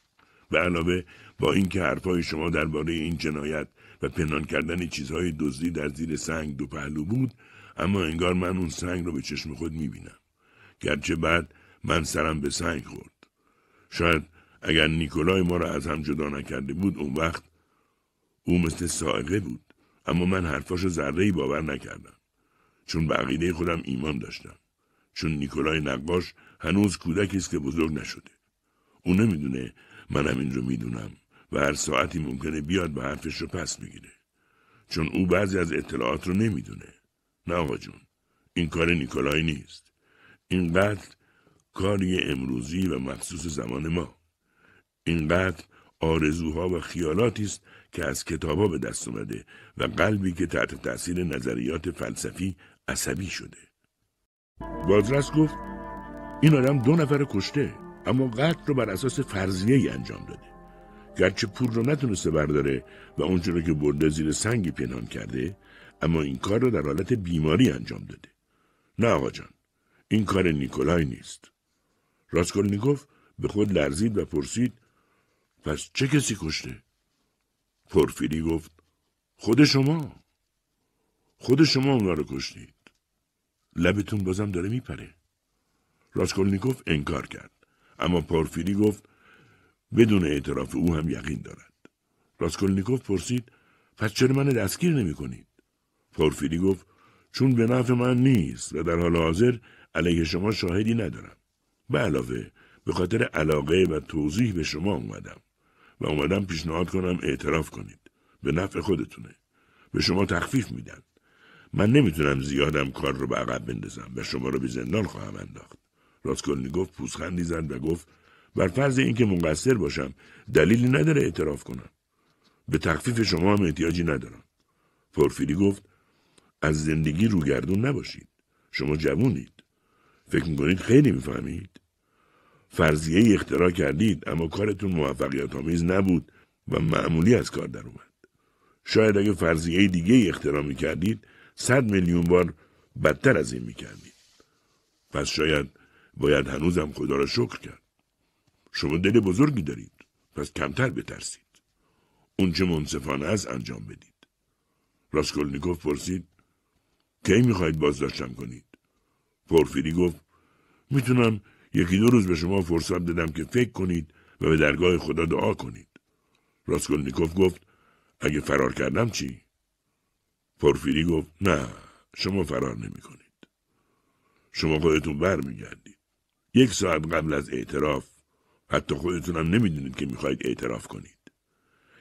[SPEAKER 1] و علاوه با اینکه حرفای شما درباره این جنایت و پنهان کردن چیزهای دزدی در زیر سنگ دو پهلو بود اما انگار من اون سنگ رو به چشم خود میبینم گرچه بعد من سرم به سنگ خورد شاید اگر نیکولای ما را از هم جدا نکرده بود اون وقت او مثل سائقه بود اما من حرفاشو ذره ای باور نکردم چون به عقیده خودم ایمان داشتم چون نیکولای نقاش هنوز کودکی است که بزرگ نشده او نمیدونه منم این رو میدونم و هر ساعتی ممکنه بیاد و حرفش رو پس بگیره چون او بعضی از اطلاعات رو نمیدونه نه آقا جون این کار نیکولای نیست این قتل کاری امروزی و مخصوص زمان ما این قتل آرزوها و خیالاتی است که از کتابا به دست اومده و قلبی که تحت تاثیر نظریات فلسفی عصبی شده بازرس گفت این آدم دو نفر کشته اما قتل رو بر اساس فرضیه انجام داده گرچه پول رو نتونسته برداره و اونجور رو که برده زیر سنگی پنهان کرده اما این کار رو در حالت بیماری انجام داده نه آقا جان این کار نیکولای نیست راسکولنیکوف به خود لرزید و پرسید پس چه کسی کشته پرفیری گفت خود شما خود شما اونا رو کشتید لبتون بازم داره میپره راسکولنیکوف انکار کرد اما پرفیری گفت بدون اعتراف او هم یقین دارد راسکولنیکوف پرسید پس چرا من دستگیر نمی کنید؟ پورفیری گفت چون به نفع من نیست و در حال حاضر علیه شما شاهدی ندارم به علاوه به خاطر علاقه و توضیح به شما اومدم و اومدم پیشنهاد کنم اعتراف کنید به نفع خودتونه به شما تخفیف میدن من نمیتونم زیادم کار رو به عقب بندازم و شما رو به زندان خواهم انداخت راسکولنیکوف پوزخندی زد و گفت بر فرض اینکه مقصر باشم دلیلی نداره اعتراف کنم به تخفیف شما هم احتیاجی ندارم پرفیری گفت از زندگی روگردون نباشید شما جوونید فکر میکنید خیلی میفهمید فرضیه اختراع کردید اما کارتون موفقیت آمیز نبود و معمولی از کار در اومد شاید اگه فرضیه دیگه اختراع میکردید صد میلیون بار بدتر از این میکردید پس شاید باید هنوزم خدا را شکر کرد شما دل بزرگی دارید پس کمتر بترسید چه منصفانه از انجام بدید راسکولنیکوف پرسید کی میخواهید بازداشتم کنید پورفیری گفت میتونم یکی دو روز به شما فرصت دادم که فکر کنید و به درگاه خدا دعا کنید راسکولنیکوف گفت اگه فرار کردم چی پورفیری گفت نه شما فرار نمی کنید. شما خودتون برمیگردید یک ساعت قبل از اعتراف حتی خودتونم نمیدونید که میخواید اعتراف کنید.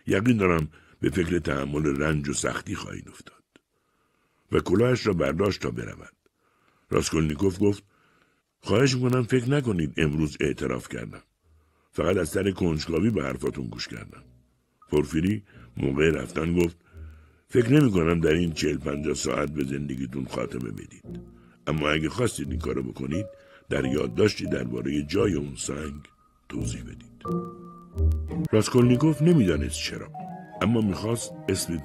[SPEAKER 1] یقین دارم به فکر تحمل رنج و سختی خواهید افتاد. و کلاهش را برداشت تا برود. راسکولنیکوف گفت خواهش میکنم فکر نکنید امروز اعتراف کردم. فقط از سر کنجکاوی به حرفاتون گوش کردم. پرفیری موقع رفتن گفت فکر نمی کنم در این چهل پنجا ساعت به زندگیتون خاتمه بدید. اما اگه خواستید این کارو بکنید در یادداشتی درباره جای اون سنگ توضیح بدید راسکولنیکوف نمیدانست چرا اما میخواست اسم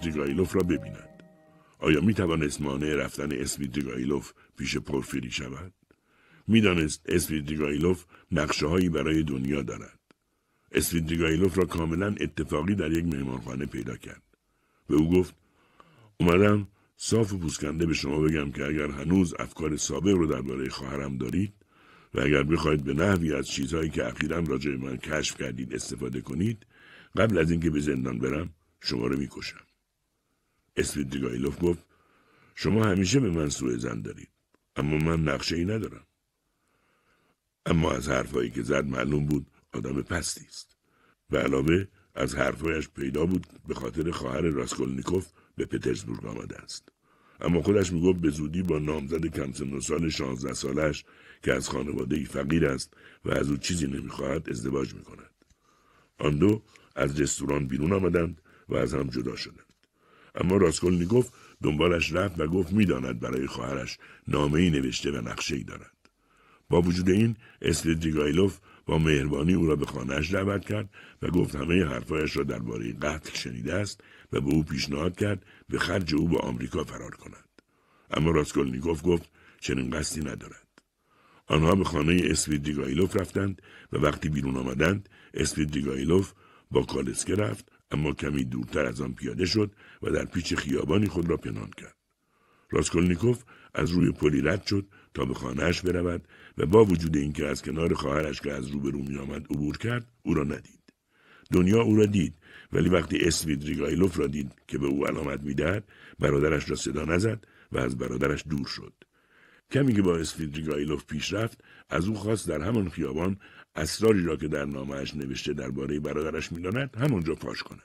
[SPEAKER 1] را ببیند آیا میتوانست مانع رفتن اسم دریگایلوف پیش پرفیری شود میدانست اسم دریگایلوف نقشه هایی برای دنیا دارد اسم را کاملا اتفاقی در یک مهمانخانه پیدا کرد به او گفت اومدم صاف و پوسکنده به شما بگم که اگر هنوز افکار سابق رو درباره خواهرم دارید و اگر بخواید به نحوی از چیزهایی که اخیرا راجع من کشف کردید استفاده کنید قبل از اینکه به زندان برم شما رو میکشم اسپیدریگایلوف گفت شما همیشه به من سوء زن دارید اما من نقشه ای ندارم اما از حرفهایی که زد معلوم بود آدم پستی است و علاوه از حرفهایش پیدا بود به خاطر خواهر راسکولنیکوف به پترزبورگ آمده است اما خودش میگفت به زودی با نامزد کمسن و سال شانزده سالش که از خانواده فقیر است و از او چیزی نمیخواهد ازدواج می کند. آن دو از رستوران بیرون آمدند و از هم جدا شدند. اما راسکولنیکوف دنبالش رفت و گفت میداند برای خواهرش نامه ای نوشته و نقشه ای دارد. با وجود این اسلدریگایلوف با مهربانی او را به خانهاش دعوت کرد و گفت همه حرفهایش را درباره قتل شنیده است و به او پیشنهاد کرد به خرج او به آمریکا فرار کند اما راسکولنیکوف گفت چنین قصدی ندارد آنها به خانه اسویدیگایلوف رفتند و وقتی بیرون آمدند اسویدیگایلوف با کالسکه رفت اما کمی دورتر از آن پیاده شد و در پیچ خیابانی خود را پنهان کرد راسکولنیکوف از روی پلی رد شد تا به خانهاش برود و با وجود اینکه از کنار خواهرش که از روبرو میآمد عبور کرد او را ندید دنیا او را دید ولی وقتی اسوید را دید که به او علامت میدهد برادرش را صدا نزد و از برادرش دور شد کمی که با گایلوف پیش رفت از او خواست در همان خیابان اسراری را که در نامهاش نوشته درباره برادرش میداند همانجا فاش کند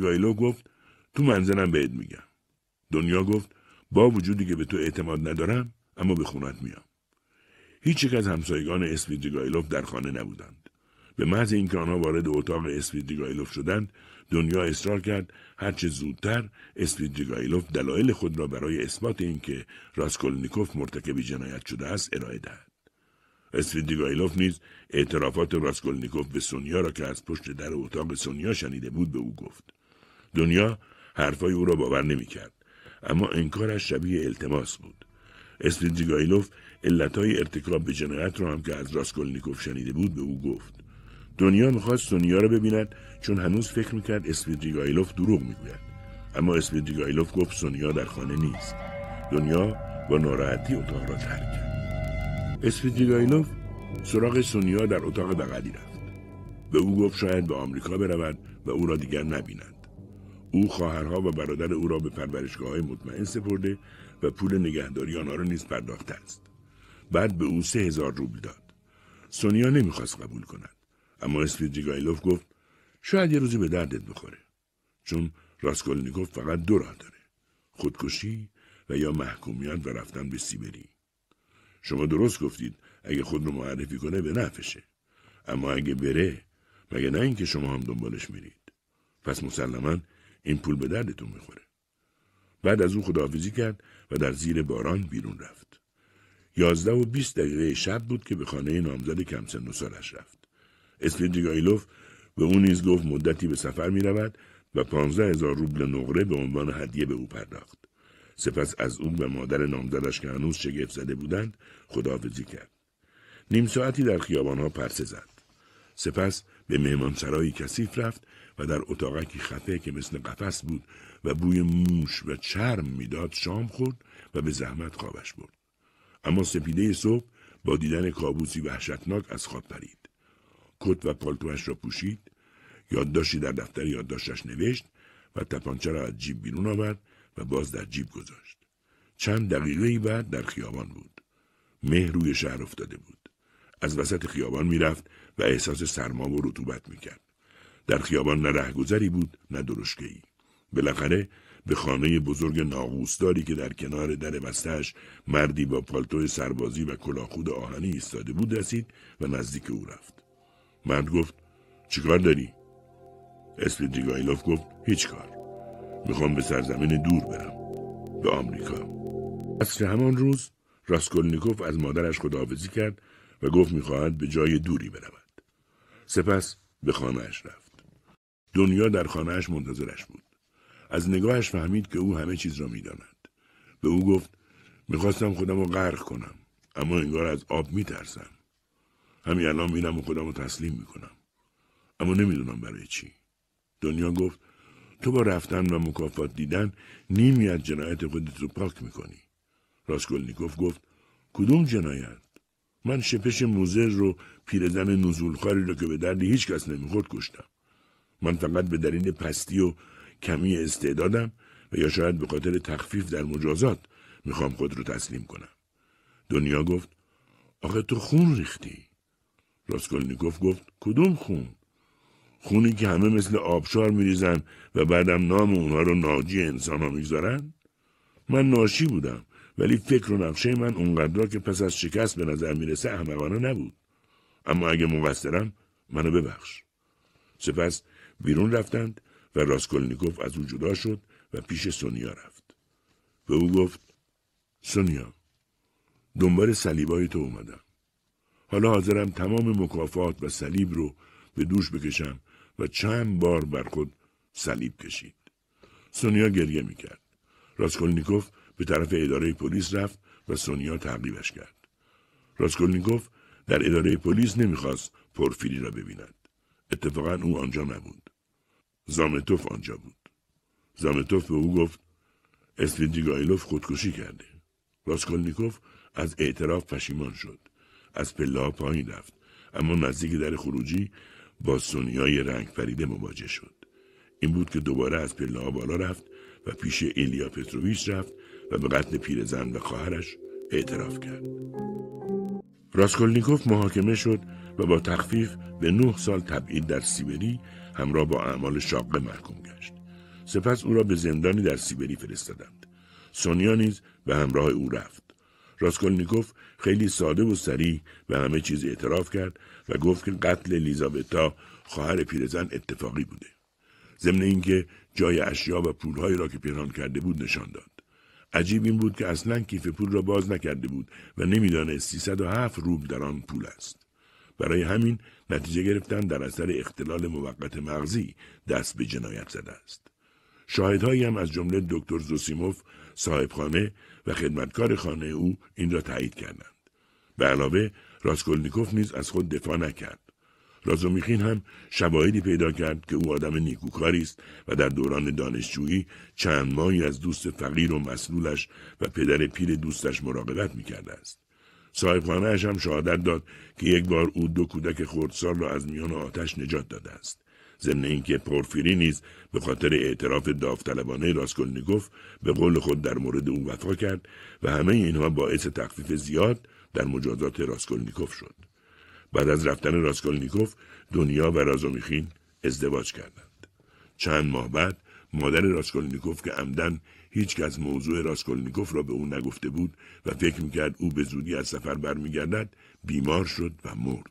[SPEAKER 1] گایلوف گفت تو منزلم بهت میگم دنیا گفت با وجودی که به تو اعتماد ندارم اما به خونت میام هیچ از همسایگان گایلوف در خانه نبودند به محض اینکه آنها وارد اتاق گایلوف شدند دنیا اصرار کرد هرچه زودتر اسپیدریگایلوف دلایل خود را برای اثبات اینکه راسکولنیکوف مرتکب جنایت شده است ارائه دهد اسفیدیگایلوف نیز اعترافات راسکولنیکوف به سونیا را که از پشت در اتاق سونیا شنیده بود به او گفت دنیا حرفای او را باور نمیکرد اما انکارش شبیه التماس بود اسفیدیگایلوف علتهای ارتکاب به جنایت را هم که از راسکولنیکوف شنیده بود به او گفت دنیا میخواست سونیا را ببیند چون هنوز فکر میکرد اسویدریگایلوف دروغ میگوید اما اسویدریگایلوف گفت سونیا در خانه نیست دنیا با ناراحتی اتاق را ترک کرد اسویدریگایلوف سراغ سونیا در اتاق بغلی رفت به او گفت شاید به آمریکا برود و او را دیگر نبینند او خواهرها و برادر او را به پرورشگاه های مطمئن سپرده و پول نگهداری آنها را نیز پرداخته است بعد به او سه هزار روبل داد سونیا نمیخواست قبول کند اما اسپیدریگایلوف گفت شاید یه روزی به دردت بخوره چون راسکولنیکوف فقط دو راه داره خودکشی و یا محکومیت و رفتن به سیبری شما درست گفتید اگه خود رو معرفی کنه به نفشه اما اگه بره مگه نه اینکه شما هم دنبالش میرید پس مسلما این پول به دردتون میخوره بعد از او خداحافظی کرد و در زیر باران بیرون رفت یازده و بیست دقیقه شب بود که به خانه نامزد کمسن و سالش رفت اسفیدریگایلوف به او نیز گفت مدتی به سفر می رود و پانزده هزار روبل نقره به عنوان هدیه به او پرداخت. سپس از او و مادر نامزدش که هنوز شگفت زده بودند خداحافظی کرد. نیم ساعتی در خیابانها پرسه زد. سپس به مهمانسرایی کثیف رفت و در اتاقکی خفه که مثل قفس بود و بوی موش و چرم میداد شام خورد و به زحمت خوابش برد. اما سپیده صبح با دیدن کابوسی وحشتناک از خواب پرید. کت و پالتوش را پوشید یادداشتی در دفتر یادداشتش نوشت و تپانچه را از جیب بیرون آورد و باز در جیب گذاشت چند دقیقه ای بعد در خیابان بود مه روی شهر افتاده بود از وسط خیابان میرفت و احساس سرما و رطوبت میکرد در خیابان نه رهگذری بود نه درشکهای بالاخره به خانه بزرگ ناقوسداری که در کنار در بستش مردی با پالتو سربازی و کلاهخود آهنی ایستاده بود رسید و نزدیک او رفت مرد گفت چیکار داری؟ اسپیدریگایلوف گفت هیچ کار میخوام به سرزمین دور برم به آمریکا از همان روز راسکولنیکوف از مادرش خداحافظی کرد و گفت میخواهد به جای دوری برود سپس به خانهاش رفت دنیا در خانهاش منتظرش بود از نگاهش فهمید که او همه چیز را میداند به او گفت میخواستم خودم را غرق کنم اما انگار از آب میترسم همین الان میرم و خودم رو تسلیم میکنم اما نمیدونم برای چی دنیا گفت تو با رفتن و مکافات دیدن نیمی از جنایت خودت رو پاک میکنی راسکولنیکوف گفت کدوم جنایت من شپش موزر رو پیرزن نزولخاری رو که به درد هیچکس نمیخورد کشتم من فقط به دلیل پستی و کمی استعدادم و یا شاید به خاطر تخفیف در مجازات میخوام خود رو تسلیم کنم دنیا گفت آخه تو خون ریختی راسکولنیکوف گفت کدوم خون؟ خونی که همه مثل آبشار میریزن و بعدم نام اونها رو ناجی انسان ها میگذارن؟ من ناشی بودم ولی فکر و نقشه من اونقدر که پس از شکست به نظر میرسه احمقانه نبود. اما اگه مقصرم منو ببخش. سپس بیرون رفتند و راسکولنیکوف از او جدا شد و پیش سونیا رفت. به او گفت سونیا دنبال سلیبای تو اومدم. حالا حاضرم تمام مکافات و صلیب رو به دوش بکشم و چند بار بر خود صلیب کشید. سونیا گریه میکرد. راسکولنیکوف به طرف اداره پلیس رفت و سونیا تعقیبش کرد. راسکولنیکوف در اداره پلیس نمیخواست پرفیری را ببیند. اتفاقا او آنجا نبود. زامتوف آنجا بود. زامتوف به او گفت اسفیدیگایلوف خودکشی کرده. راسکولنیکوف از اعتراف پشیمان شد. از پله پایین رفت اما نزدیک در خروجی با سونیای رنگ پریده مواجه شد این بود که دوباره از پله بالا رفت و پیش ایلیا پتروویچ رفت و به قتل پیرزن و خواهرش اعتراف کرد راسکولنیکوف محاکمه شد و با تخفیف به نه سال تبعید در سیبری همراه با اعمال شاقه محکوم گشت سپس او را به زندانی در سیبری فرستادند سونیا نیز به همراه او رفت راسکولنیکوف خیلی ساده و سریع به همه چیز اعتراف کرد و گفت که قتل لیزابتا خواهر پیرزن اتفاقی بوده ضمن اینکه جای اشیا و پولهایی را که پنهان کرده بود نشان داد عجیب این بود که اصلا کیف پول را باز نکرده بود و نمیدانست 307 روبل در آن پول است برای همین نتیجه گرفتن در اثر اختلال موقت مغزی دست به جنایت زده است شاهدهایی هم از جمله دکتر زوسیموف صاحبخانه و خدمتکار خانه او این را تایید کردند به علاوه راسکولنیکوف نیز از خود دفاع نکرد رازومیخین هم شواهدی پیدا کرد که او آدم نیکوکاری است و در دوران دانشجویی چند ماهی از دوست فقیر و مسلولش و پدر پیر دوستش مراقبت میکرده است صاحبخانهاش هم شهادت داد که یک بار او دو کودک خردسال را از میان آتش نجات داده است ضمن اینکه پورفیری نیز به خاطر اعتراف داوطلبانه راسکولنیکوف به قول خود در مورد او وفا کرد و همه اینها باعث تخفیف زیاد در مجازات راسکولنیکوف شد. بعد از رفتن راسکولنیکوف دنیا و رازومیخین ازدواج کردند. چند ماه بعد مادر راسکولنیکوف که عمدن هیچ کس موضوع راسکولنیکوف را به او نگفته بود و فکر میکرد او به زودی از سفر برمیگردد بیمار شد و مرد.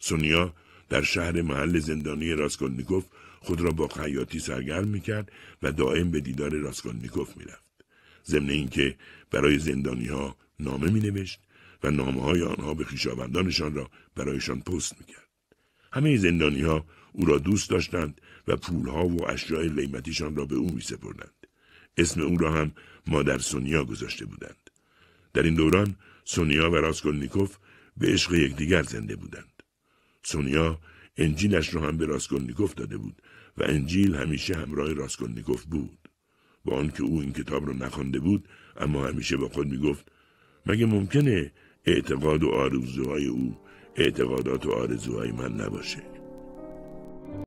[SPEAKER 1] سونیا در شهر محل زندانی راسکولنیکوف خود را با خیاطی سرگرم میکرد و دائم به دیدار راسکولنیکوف میرفت. ضمن اینکه برای زندانی ها نامه می و نامه های آنها به خویشاوندانشان را برایشان پست میکرد همه زندانی ها او را دوست داشتند و پولها و اشیاء قیمتیشان را به او میسپردند اسم او را هم مادر سونیا گذاشته بودند در این دوران سونیا و راسکولنیکوف به عشق یکدیگر زنده بودند سونیا انجیلش را هم به راسکولنیکوف داده بود و انجیل همیشه همراه راسکولنیکوف بود با آنکه او این کتاب را نخوانده بود اما همیشه با خود میگفت مگه ممکنه اعتقاد و آرزوهای او اعتقادات و آرزوهای من نباشه